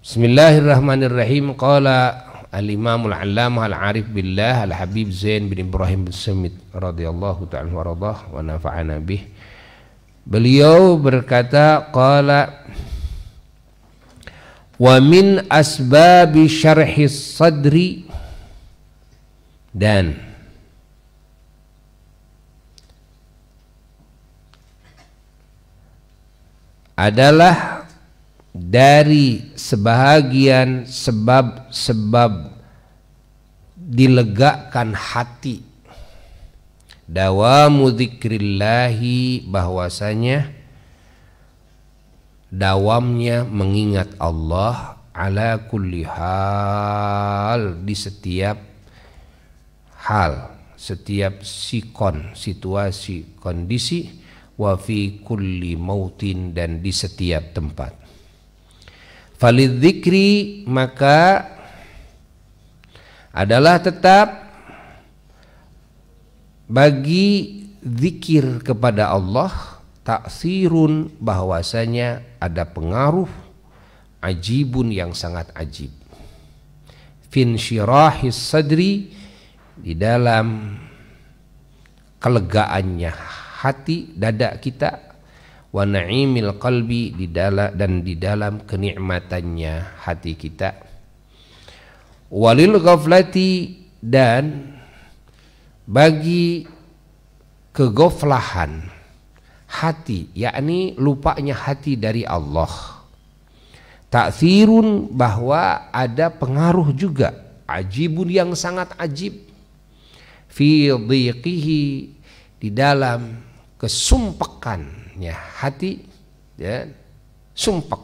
Bismillahirrahmanirrahim. Qala Al-Imam Al-Allamah Al-Arif Billah Al-Habib Zain bin Ibrahim bin Sumit radhiyallahu ta'ala wa radah wa nafa'ana bih. Beliau berkata qala wa min asbabi syarhi sadri dan adalah dari sebahagian sebab-sebab dilegakan hati dawamu zikrillahi bahwasanya dawamnya mengingat Allah ala kulli hal di setiap hal, setiap sikon, situasi, kondisi wa fi kulli mautin dan di setiap tempat. Falidzikri maka adalah tetap bagi zikir kepada Allah taksirun bahwasanya ada pengaruh ajibun yang sangat ajib. Fin syirahis sadri di dalam kelegaannya hati dada kita wa na'imil qalbi di dalam dan di dalam kenikmatannya hati kita walil ghaflati dan bagi kegoflahan hati yakni lupanya hati dari Allah taksirun bahwa ada pengaruh juga ajibun yang sangat ajib fi dhiqihi di dalam kesumpekannya hati ya sumpek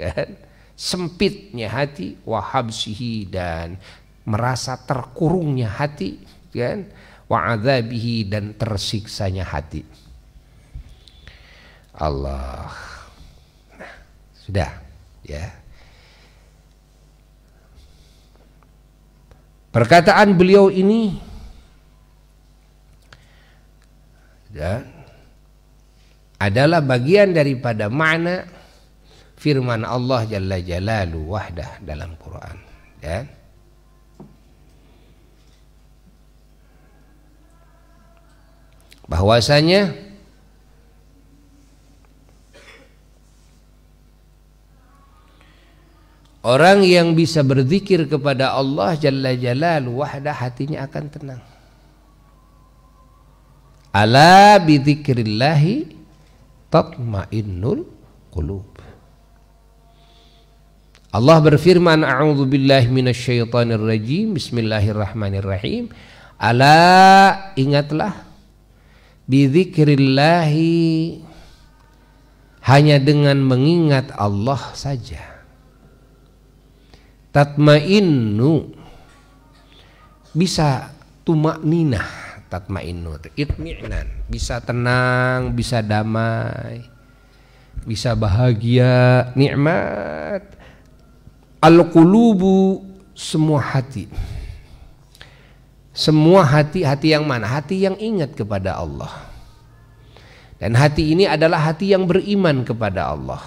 kan sempitnya hati wahabsihi dan merasa terkurungnya hati kan wa adzabihi dan tersiksanya hati Allah nah, sudah ya perkataan beliau ini ya, adalah bagian daripada makna firman Allah Jalla Jalalu wahdah dalam Quran. Ya. Bahwasanya orang yang bisa berzikir kepada Allah Jalla Jalalu wahdah hatinya akan tenang. Ala bidzikrillahi tatmainnul qulub. Allah berfirman billahi minasyaitonir rajim Bismillahirrahmanirrahim Ala ingatlah Bidzikrillahi Hanya dengan mengingat Allah saja Tatmainnu Bisa tumak ninah tatmainu itmi'nan bisa tenang bisa damai bisa bahagia nikmat al-qulubu semua hati semua hati hati yang mana hati yang ingat kepada Allah dan hati ini adalah hati yang beriman kepada Allah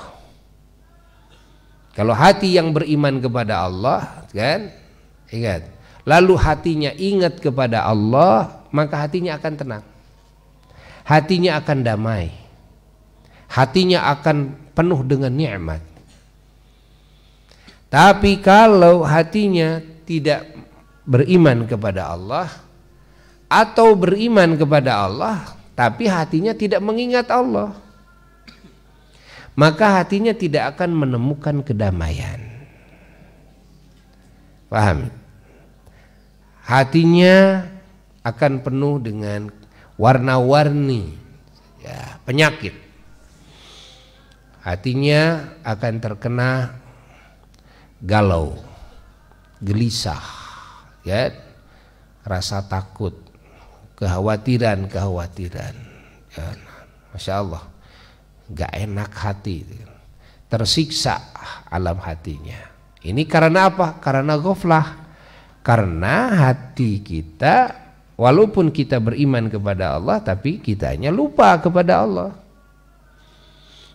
kalau hati yang beriman kepada Allah kan ingat lalu hatinya ingat kepada Allah, maka hatinya akan tenang. Hatinya akan damai. Hatinya akan penuh dengan nikmat. Tapi kalau hatinya tidak beriman kepada Allah atau beriman kepada Allah tapi hatinya tidak mengingat Allah, maka hatinya tidak akan menemukan kedamaian. Paham? hatinya akan penuh dengan warna-warni ya, penyakit. Hatinya akan terkena galau, gelisah, ya, rasa takut, kekhawatiran-kekhawatiran. Ya, Masya Allah, gak enak hati, tersiksa alam hatinya. Ini karena apa? Karena goflah karena hati kita walaupun kita beriman kepada Allah tapi kitanya lupa kepada Allah.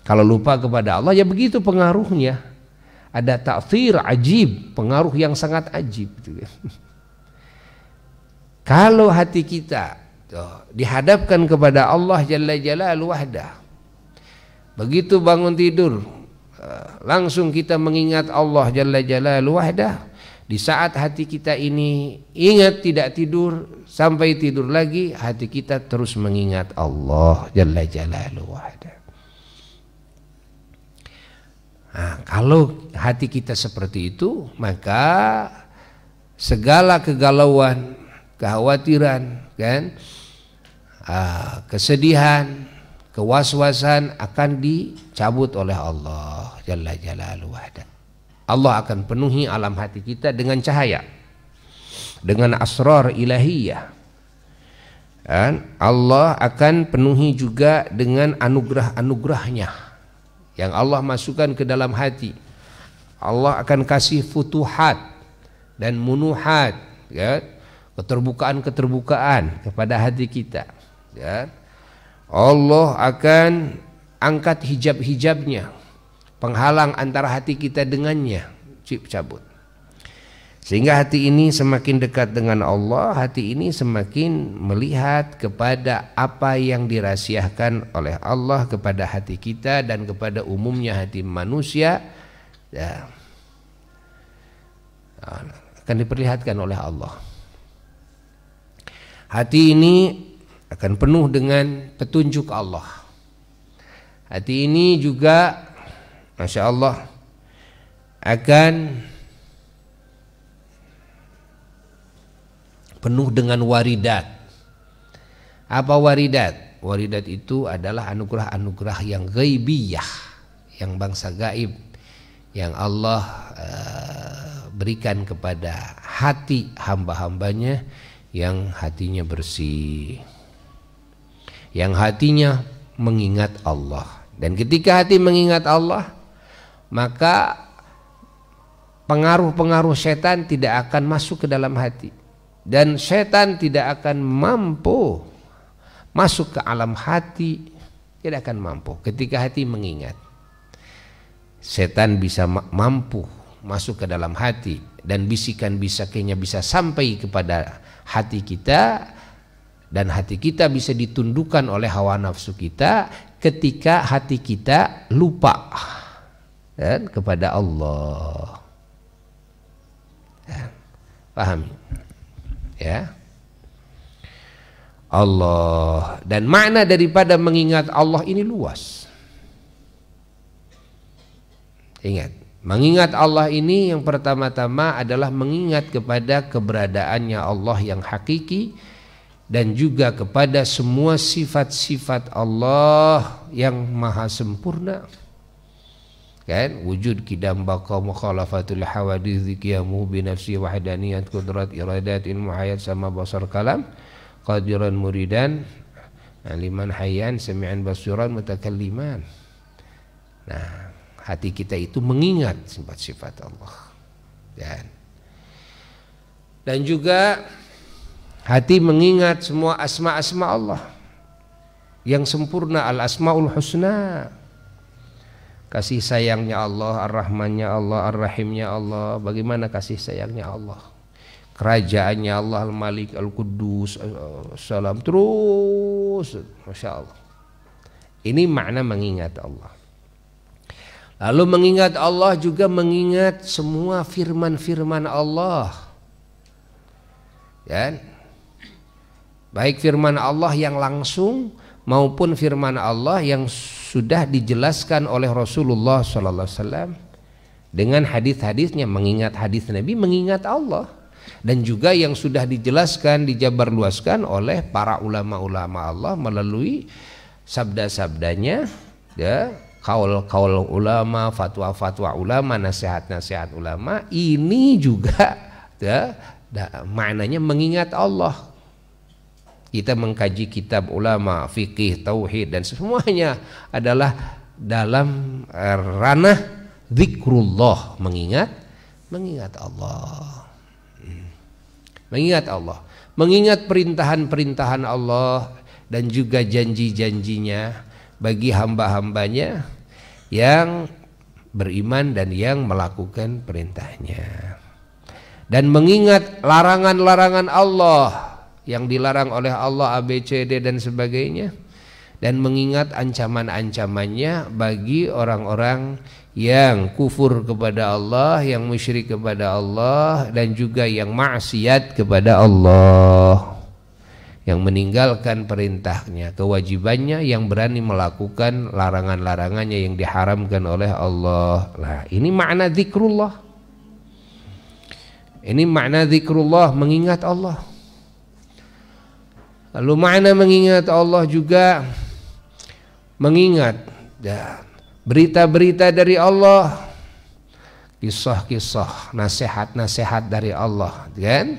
Kalau lupa kepada Allah ya begitu pengaruhnya. Ada takfir ajib, pengaruh yang sangat ajib. Kalau hati kita tuh, oh, dihadapkan kepada Allah Jalla luah Wahda Begitu bangun tidur, eh, langsung kita mengingat Allah Jalla luah Wahda di saat hati kita ini ingat tidak tidur sampai tidur lagi hati kita terus mengingat Allah Jalla Jalaluhu Nah, kalau hati kita seperti itu, maka segala kegalauan, kekhawatiran, kan, ah, kesedihan, kewaswasan akan dicabut oleh Allah Jalla Jalaluhu Allah akan penuhi alam hati kita dengan cahaya dengan asrar ilahiyah dan Allah akan penuhi juga dengan anugerah-anugerahnya yang Allah masukkan ke dalam hati Allah akan kasih futuhat dan munuhat ya keterbukaan-keterbukaan kepada hati kita ya Allah akan angkat hijab-hijabnya penghalang antara hati kita dengannya cip cabut sehingga hati ini semakin dekat dengan Allah hati ini semakin melihat kepada apa yang dirahasiakan oleh Allah kepada hati kita dan kepada umumnya hati manusia ya. akan diperlihatkan oleh Allah hati ini akan penuh dengan petunjuk Allah hati ini juga Masya Allah akan penuh dengan waridat. Apa waridat? Waridat itu adalah anugerah-anugerah yang gaibiyah, yang bangsa gaib, yang Allah eh, berikan kepada hati hamba-hambanya yang hatinya bersih, yang hatinya mengingat Allah. Dan ketika hati mengingat Allah, maka pengaruh-pengaruh setan tidak akan masuk ke dalam hati dan setan tidak akan mampu masuk ke alam hati tidak akan mampu ketika hati mengingat setan bisa mampu masuk ke dalam hati dan bisikan bisakannya bisa sampai kepada hati kita dan hati kita bisa ditundukkan oleh hawa nafsu kita ketika hati kita lupa dan kepada Allah. Ya. Pahami? Ya. Allah dan makna daripada mengingat Allah ini luas. Ingat, mengingat Allah ini yang pertama-tama adalah mengingat kepada keberadaannya Allah yang hakiki dan juga kepada semua sifat-sifat Allah yang maha sempurna kan wujud kidam baqa mukhalafatul hawadith qiyamu bi nafsi wahdaniyat qudrat iradat ilmu hayat sama basar kalam qadiran muridan aliman hayyan sami'an basiran mutakalliman nah hati kita itu mengingat sifat-sifat Allah dan dan juga hati mengingat semua asma-asma Allah yang sempurna al asmaul husna kasih sayangnya Allah, Ar-Rahmannya Allah, Ar-Rahimnya Allah, bagaimana kasih sayangnya Allah. Kerajaannya Allah Al-Malik, al kudus Salam terus, Masya Allah. Ini makna mengingat Allah. Lalu mengingat Allah juga mengingat semua firman-firman Allah. Ya. Baik firman Allah yang langsung maupun firman Allah yang sudah dijelaskan oleh Rasulullah SAW dengan hadis-hadisnya mengingat hadis Nabi mengingat Allah dan juga yang sudah dijelaskan dijabarluaskan oleh para ulama-ulama Allah melalui sabda-sabdanya ya kaul-kaul ulama fatwa-fatwa ulama nasihat-nasihat ulama ini juga ya maknanya mengingat Allah kita mengkaji kitab ulama, fikih, tauhid dan semuanya adalah dalam eh, ranah zikrullah, mengingat mengingat Allah. Mengingat Allah, mengingat perintahan-perintahan Allah dan juga janji-janjinya bagi hamba-hambanya yang beriman dan yang melakukan perintahnya. Dan mengingat larangan-larangan Allah yang dilarang oleh Allah ABCD dan sebagainya dan mengingat ancaman-ancamannya bagi orang-orang yang kufur kepada Allah, yang musyrik kepada Allah dan juga yang maksiat kepada Allah yang meninggalkan perintahnya, kewajibannya yang berani melakukan larangan-larangannya yang diharamkan oleh Allah. Nah, ini makna zikrullah. Ini makna zikrullah mengingat Allah. Lalu makna mengingat Allah juga mengingat dan ya, berita-berita dari Allah, kisah-kisah, nasihat-nasihat dari Allah, kan?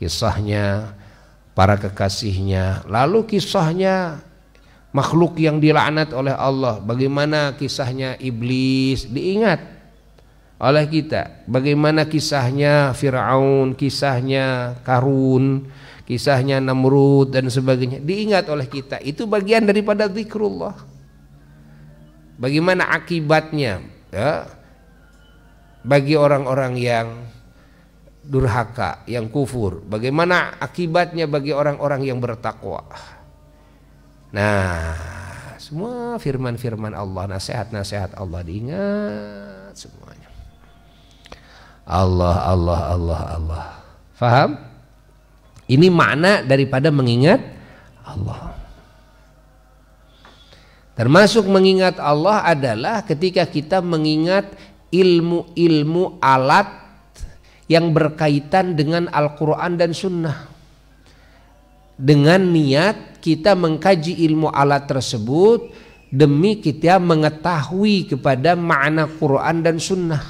Kisahnya para kekasihnya, lalu kisahnya makhluk yang dilaknat oleh Allah, bagaimana kisahnya iblis diingat oleh kita, bagaimana kisahnya Firaun, kisahnya Karun, kisahnya Namrud dan sebagainya diingat oleh kita itu bagian daripada zikrullah bagaimana akibatnya ya, bagi orang-orang yang durhaka yang kufur bagaimana akibatnya bagi orang-orang yang bertakwa nah semua firman-firman Allah nasihat-nasihat Allah diingat semuanya Allah Allah Allah Allah faham ini makna daripada mengingat Allah. Termasuk mengingat Allah adalah ketika kita mengingat ilmu-ilmu alat yang berkaitan dengan Al-Quran dan Sunnah. Dengan niat kita mengkaji ilmu alat tersebut demi kita mengetahui kepada makna Quran dan Sunnah.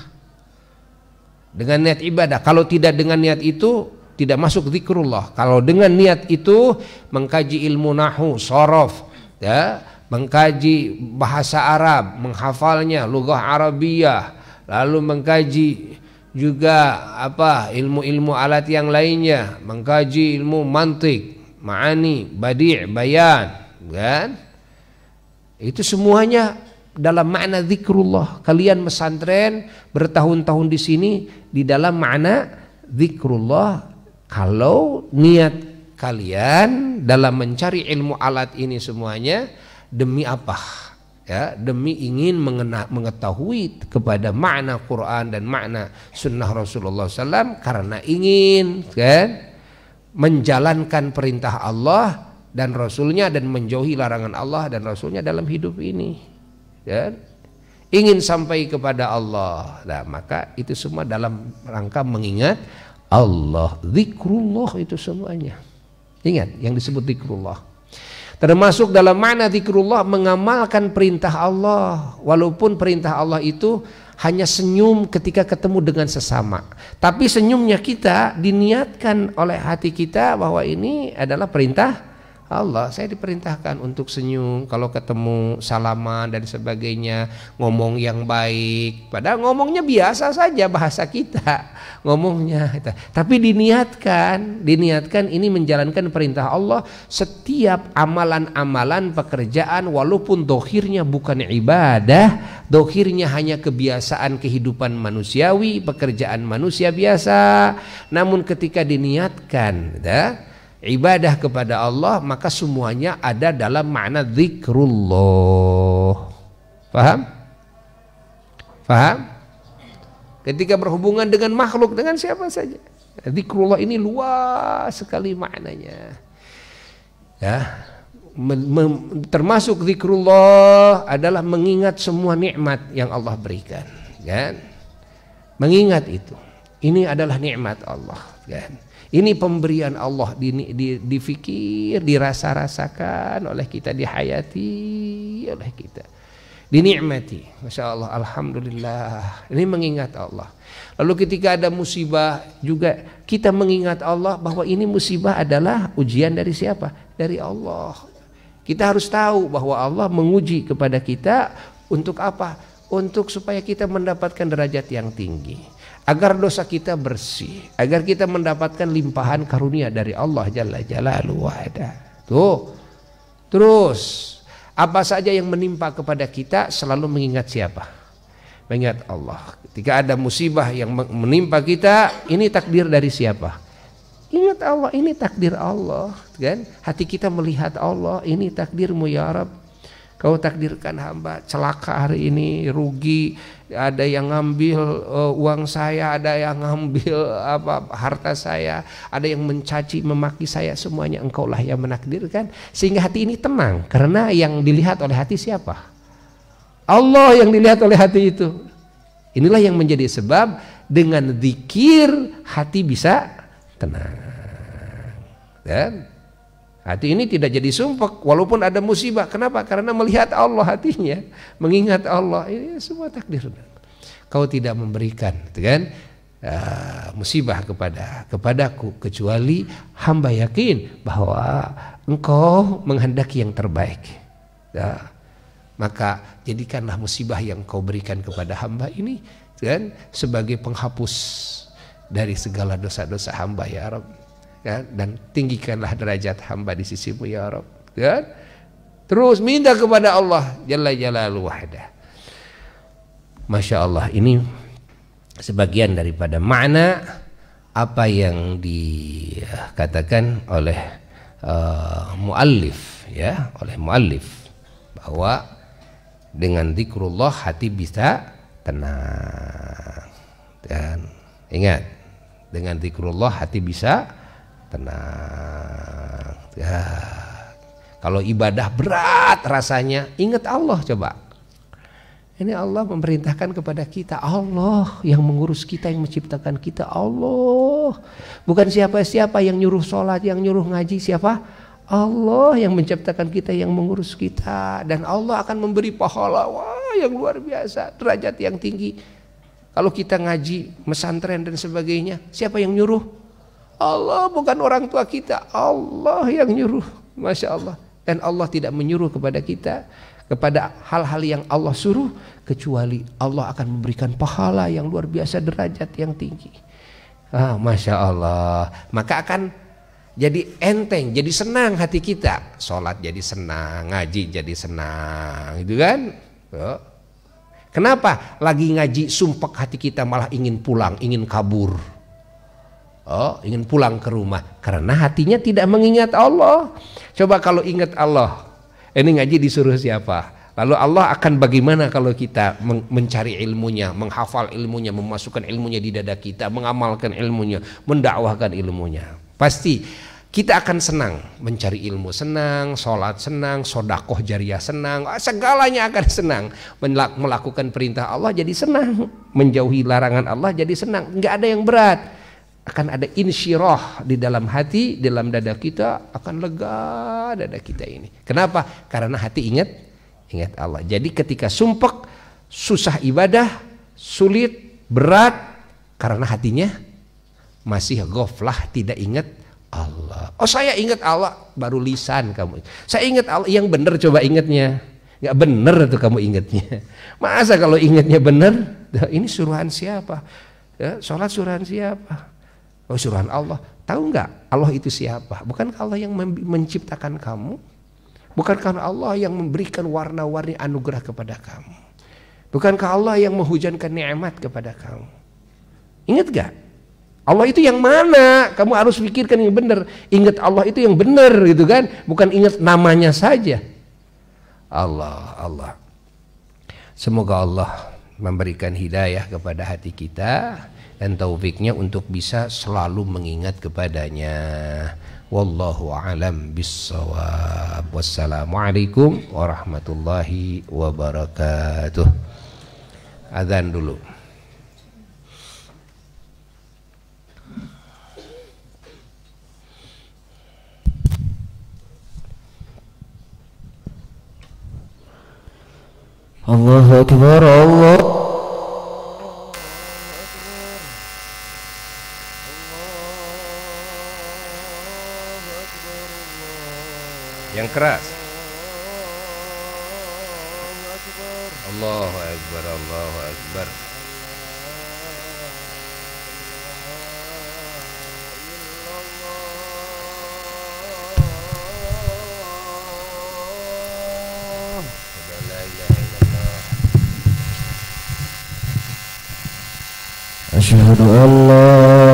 Dengan niat ibadah, kalau tidak dengan niat itu tidak masuk zikrullah. Kalau dengan niat itu mengkaji ilmu nahu, sorof, ya, mengkaji bahasa Arab, menghafalnya lugah Arabiah, lalu mengkaji juga apa ilmu-ilmu alat yang lainnya, mengkaji ilmu mantik, maani, badi', bayan, kan? Itu semuanya dalam makna zikrullah. Kalian pesantren bertahun-tahun di sini di dalam makna zikrullah kalau niat kalian dalam mencari ilmu alat ini semuanya demi apa? Ya, demi ingin mengena, mengetahui kepada makna Quran dan makna sunnah Rasulullah SAW karena ingin kan menjalankan perintah Allah dan Rasulnya dan menjauhi larangan Allah dan Rasulnya dalam hidup ini. Ya, ingin sampai kepada Allah. Nah, maka itu semua dalam rangka mengingat Allah, zikrullah itu semuanya. Ingat yang disebut zikrullah. Termasuk dalam makna zikrullah mengamalkan perintah Allah. Walaupun perintah Allah itu hanya senyum ketika ketemu dengan sesama. Tapi senyumnya kita diniatkan oleh hati kita bahwa ini adalah perintah Allah saya diperintahkan untuk senyum kalau ketemu salaman dan sebagainya ngomong yang baik padahal ngomongnya biasa saja bahasa kita ngomongnya tapi diniatkan diniatkan ini menjalankan perintah Allah setiap amalan-amalan pekerjaan walaupun dohirnya bukan ibadah dohirnya hanya kebiasaan kehidupan manusiawi pekerjaan manusia biasa namun ketika diniatkan ya, ibadah kepada Allah maka semuanya ada dalam makna zikrullah paham? paham? ketika berhubungan dengan makhluk dengan siapa saja zikrullah ini luas sekali maknanya ya termasuk zikrullah adalah mengingat semua nikmat yang Allah berikan kan mengingat itu ini adalah nikmat Allah kan ini pemberian Allah di, di, difikir, dirasa-rasakan oleh kita, dihayati oleh kita. Dinikmati. Masya Allah, Alhamdulillah. Ini mengingat Allah. Lalu ketika ada musibah juga kita mengingat Allah bahwa ini musibah adalah ujian dari siapa? Dari Allah. Kita harus tahu bahwa Allah menguji kepada kita untuk apa? Untuk supaya kita mendapatkan derajat yang tinggi agar dosa kita bersih, agar kita mendapatkan limpahan karunia dari Allah Jalla Jalaluhu wahda. Tuh. Terus apa saja yang menimpa kepada kita selalu mengingat siapa? Mengingat Allah. Ketika ada musibah yang menimpa kita, ini takdir dari siapa? Ingat Allah, ini takdir Allah, kan? Hati kita melihat Allah, ini takdirmu ya Rabb. Kau takdirkan hamba celaka hari ini, rugi, ada yang ngambil uh, uang saya, ada yang ngambil apa harta saya, ada yang mencaci, memaki saya, semuanya engkaulah yang menakdirkan sehingga hati ini tenang karena yang dilihat oleh hati siapa? Allah yang dilihat oleh hati itu. Inilah yang menjadi sebab dengan zikir hati bisa tenang. Dan Hati ini tidak jadi sumpek walaupun ada musibah. Kenapa? Karena melihat Allah hatinya, mengingat Allah. Ini semua takdir. Kau tidak memberikan, gitu kan? Uh, musibah kepada kepadaku kecuali hamba yakin bahwa engkau menghendaki yang terbaik. Nah, maka jadikanlah musibah yang kau berikan kepada hamba ini gitu kan sebagai penghapus dari segala dosa-dosa hamba ya Rabb ya, dan tinggikanlah derajat hamba di sisimu ya Rob ya. terus minta kepada Allah Jalla Jalalu wahda Masya Allah ini sebagian daripada makna apa yang dikatakan oleh uh, muallif ya oleh muallif bahwa dengan zikrullah hati bisa tenang dan ingat dengan zikrullah hati bisa tenang ya kalau ibadah berat rasanya ingat Allah coba ini Allah memerintahkan kepada kita Allah yang mengurus kita yang menciptakan kita Allah bukan siapa-siapa yang nyuruh sholat yang nyuruh ngaji siapa Allah yang menciptakan kita yang mengurus kita dan Allah akan memberi pahala wah yang luar biasa derajat yang tinggi kalau kita ngaji mesantren dan sebagainya siapa yang nyuruh Allah bukan orang tua kita, Allah yang nyuruh. Masya Allah. Dan Allah tidak menyuruh kepada kita kepada hal-hal yang Allah suruh kecuali Allah akan memberikan pahala yang luar biasa derajat yang tinggi. Ah, masya Allah. Maka akan jadi enteng, jadi senang hati kita. Sholat jadi senang, ngaji jadi senang, gitu kan? Kenapa? Lagi ngaji sumpek hati kita malah ingin pulang, ingin kabur. Oh, ingin pulang ke rumah karena hatinya tidak mengingat Allah. Coba kalau ingat Allah, ini ngaji disuruh siapa? Lalu Allah akan bagaimana kalau kita mencari ilmunya, menghafal ilmunya, memasukkan ilmunya di dada kita, mengamalkan ilmunya, mendakwahkan ilmunya. Pasti kita akan senang mencari ilmu senang, sholat senang, sodakoh jariah senang, ah, segalanya akan senang melakukan perintah Allah jadi senang, menjauhi larangan Allah jadi senang, nggak ada yang berat akan ada insyirah di dalam hati, di dalam dada kita akan lega dada kita ini. Kenapa? Karena hati ingat ingat Allah. Jadi ketika sumpek, susah ibadah, sulit, berat karena hatinya masih goflah tidak ingat Allah. Oh saya ingat Allah baru lisan kamu. Saya ingat Allah yang benar coba ingatnya. Gak bener tuh kamu ingatnya. Masa kalau ingatnya bener, ini suruhan siapa? Ya, sholat suruhan siapa? Oh suruhan Allah, tahu nggak Allah itu siapa? Bukankah Allah yang menciptakan kamu? Bukankah Allah yang memberikan warna-warni anugerah kepada kamu? Bukankah Allah yang menghujankan nikmat kepada kamu? Ingat gak? Allah itu yang mana? Kamu harus pikirkan yang benar. Ingat Allah itu yang benar gitu kan? Bukan ingat namanya saja. Allah, Allah. Semoga Allah memberikan hidayah kepada hati kita dan taufiknya untuk bisa selalu mengingat kepadanya. Wallahu alam bissawab. Wassalamualaikum warahmatullahi wabarakatuh. Adzan dulu. Allahu akbar Allah اكراس الله اكبر الله اكبر أشهد أن لا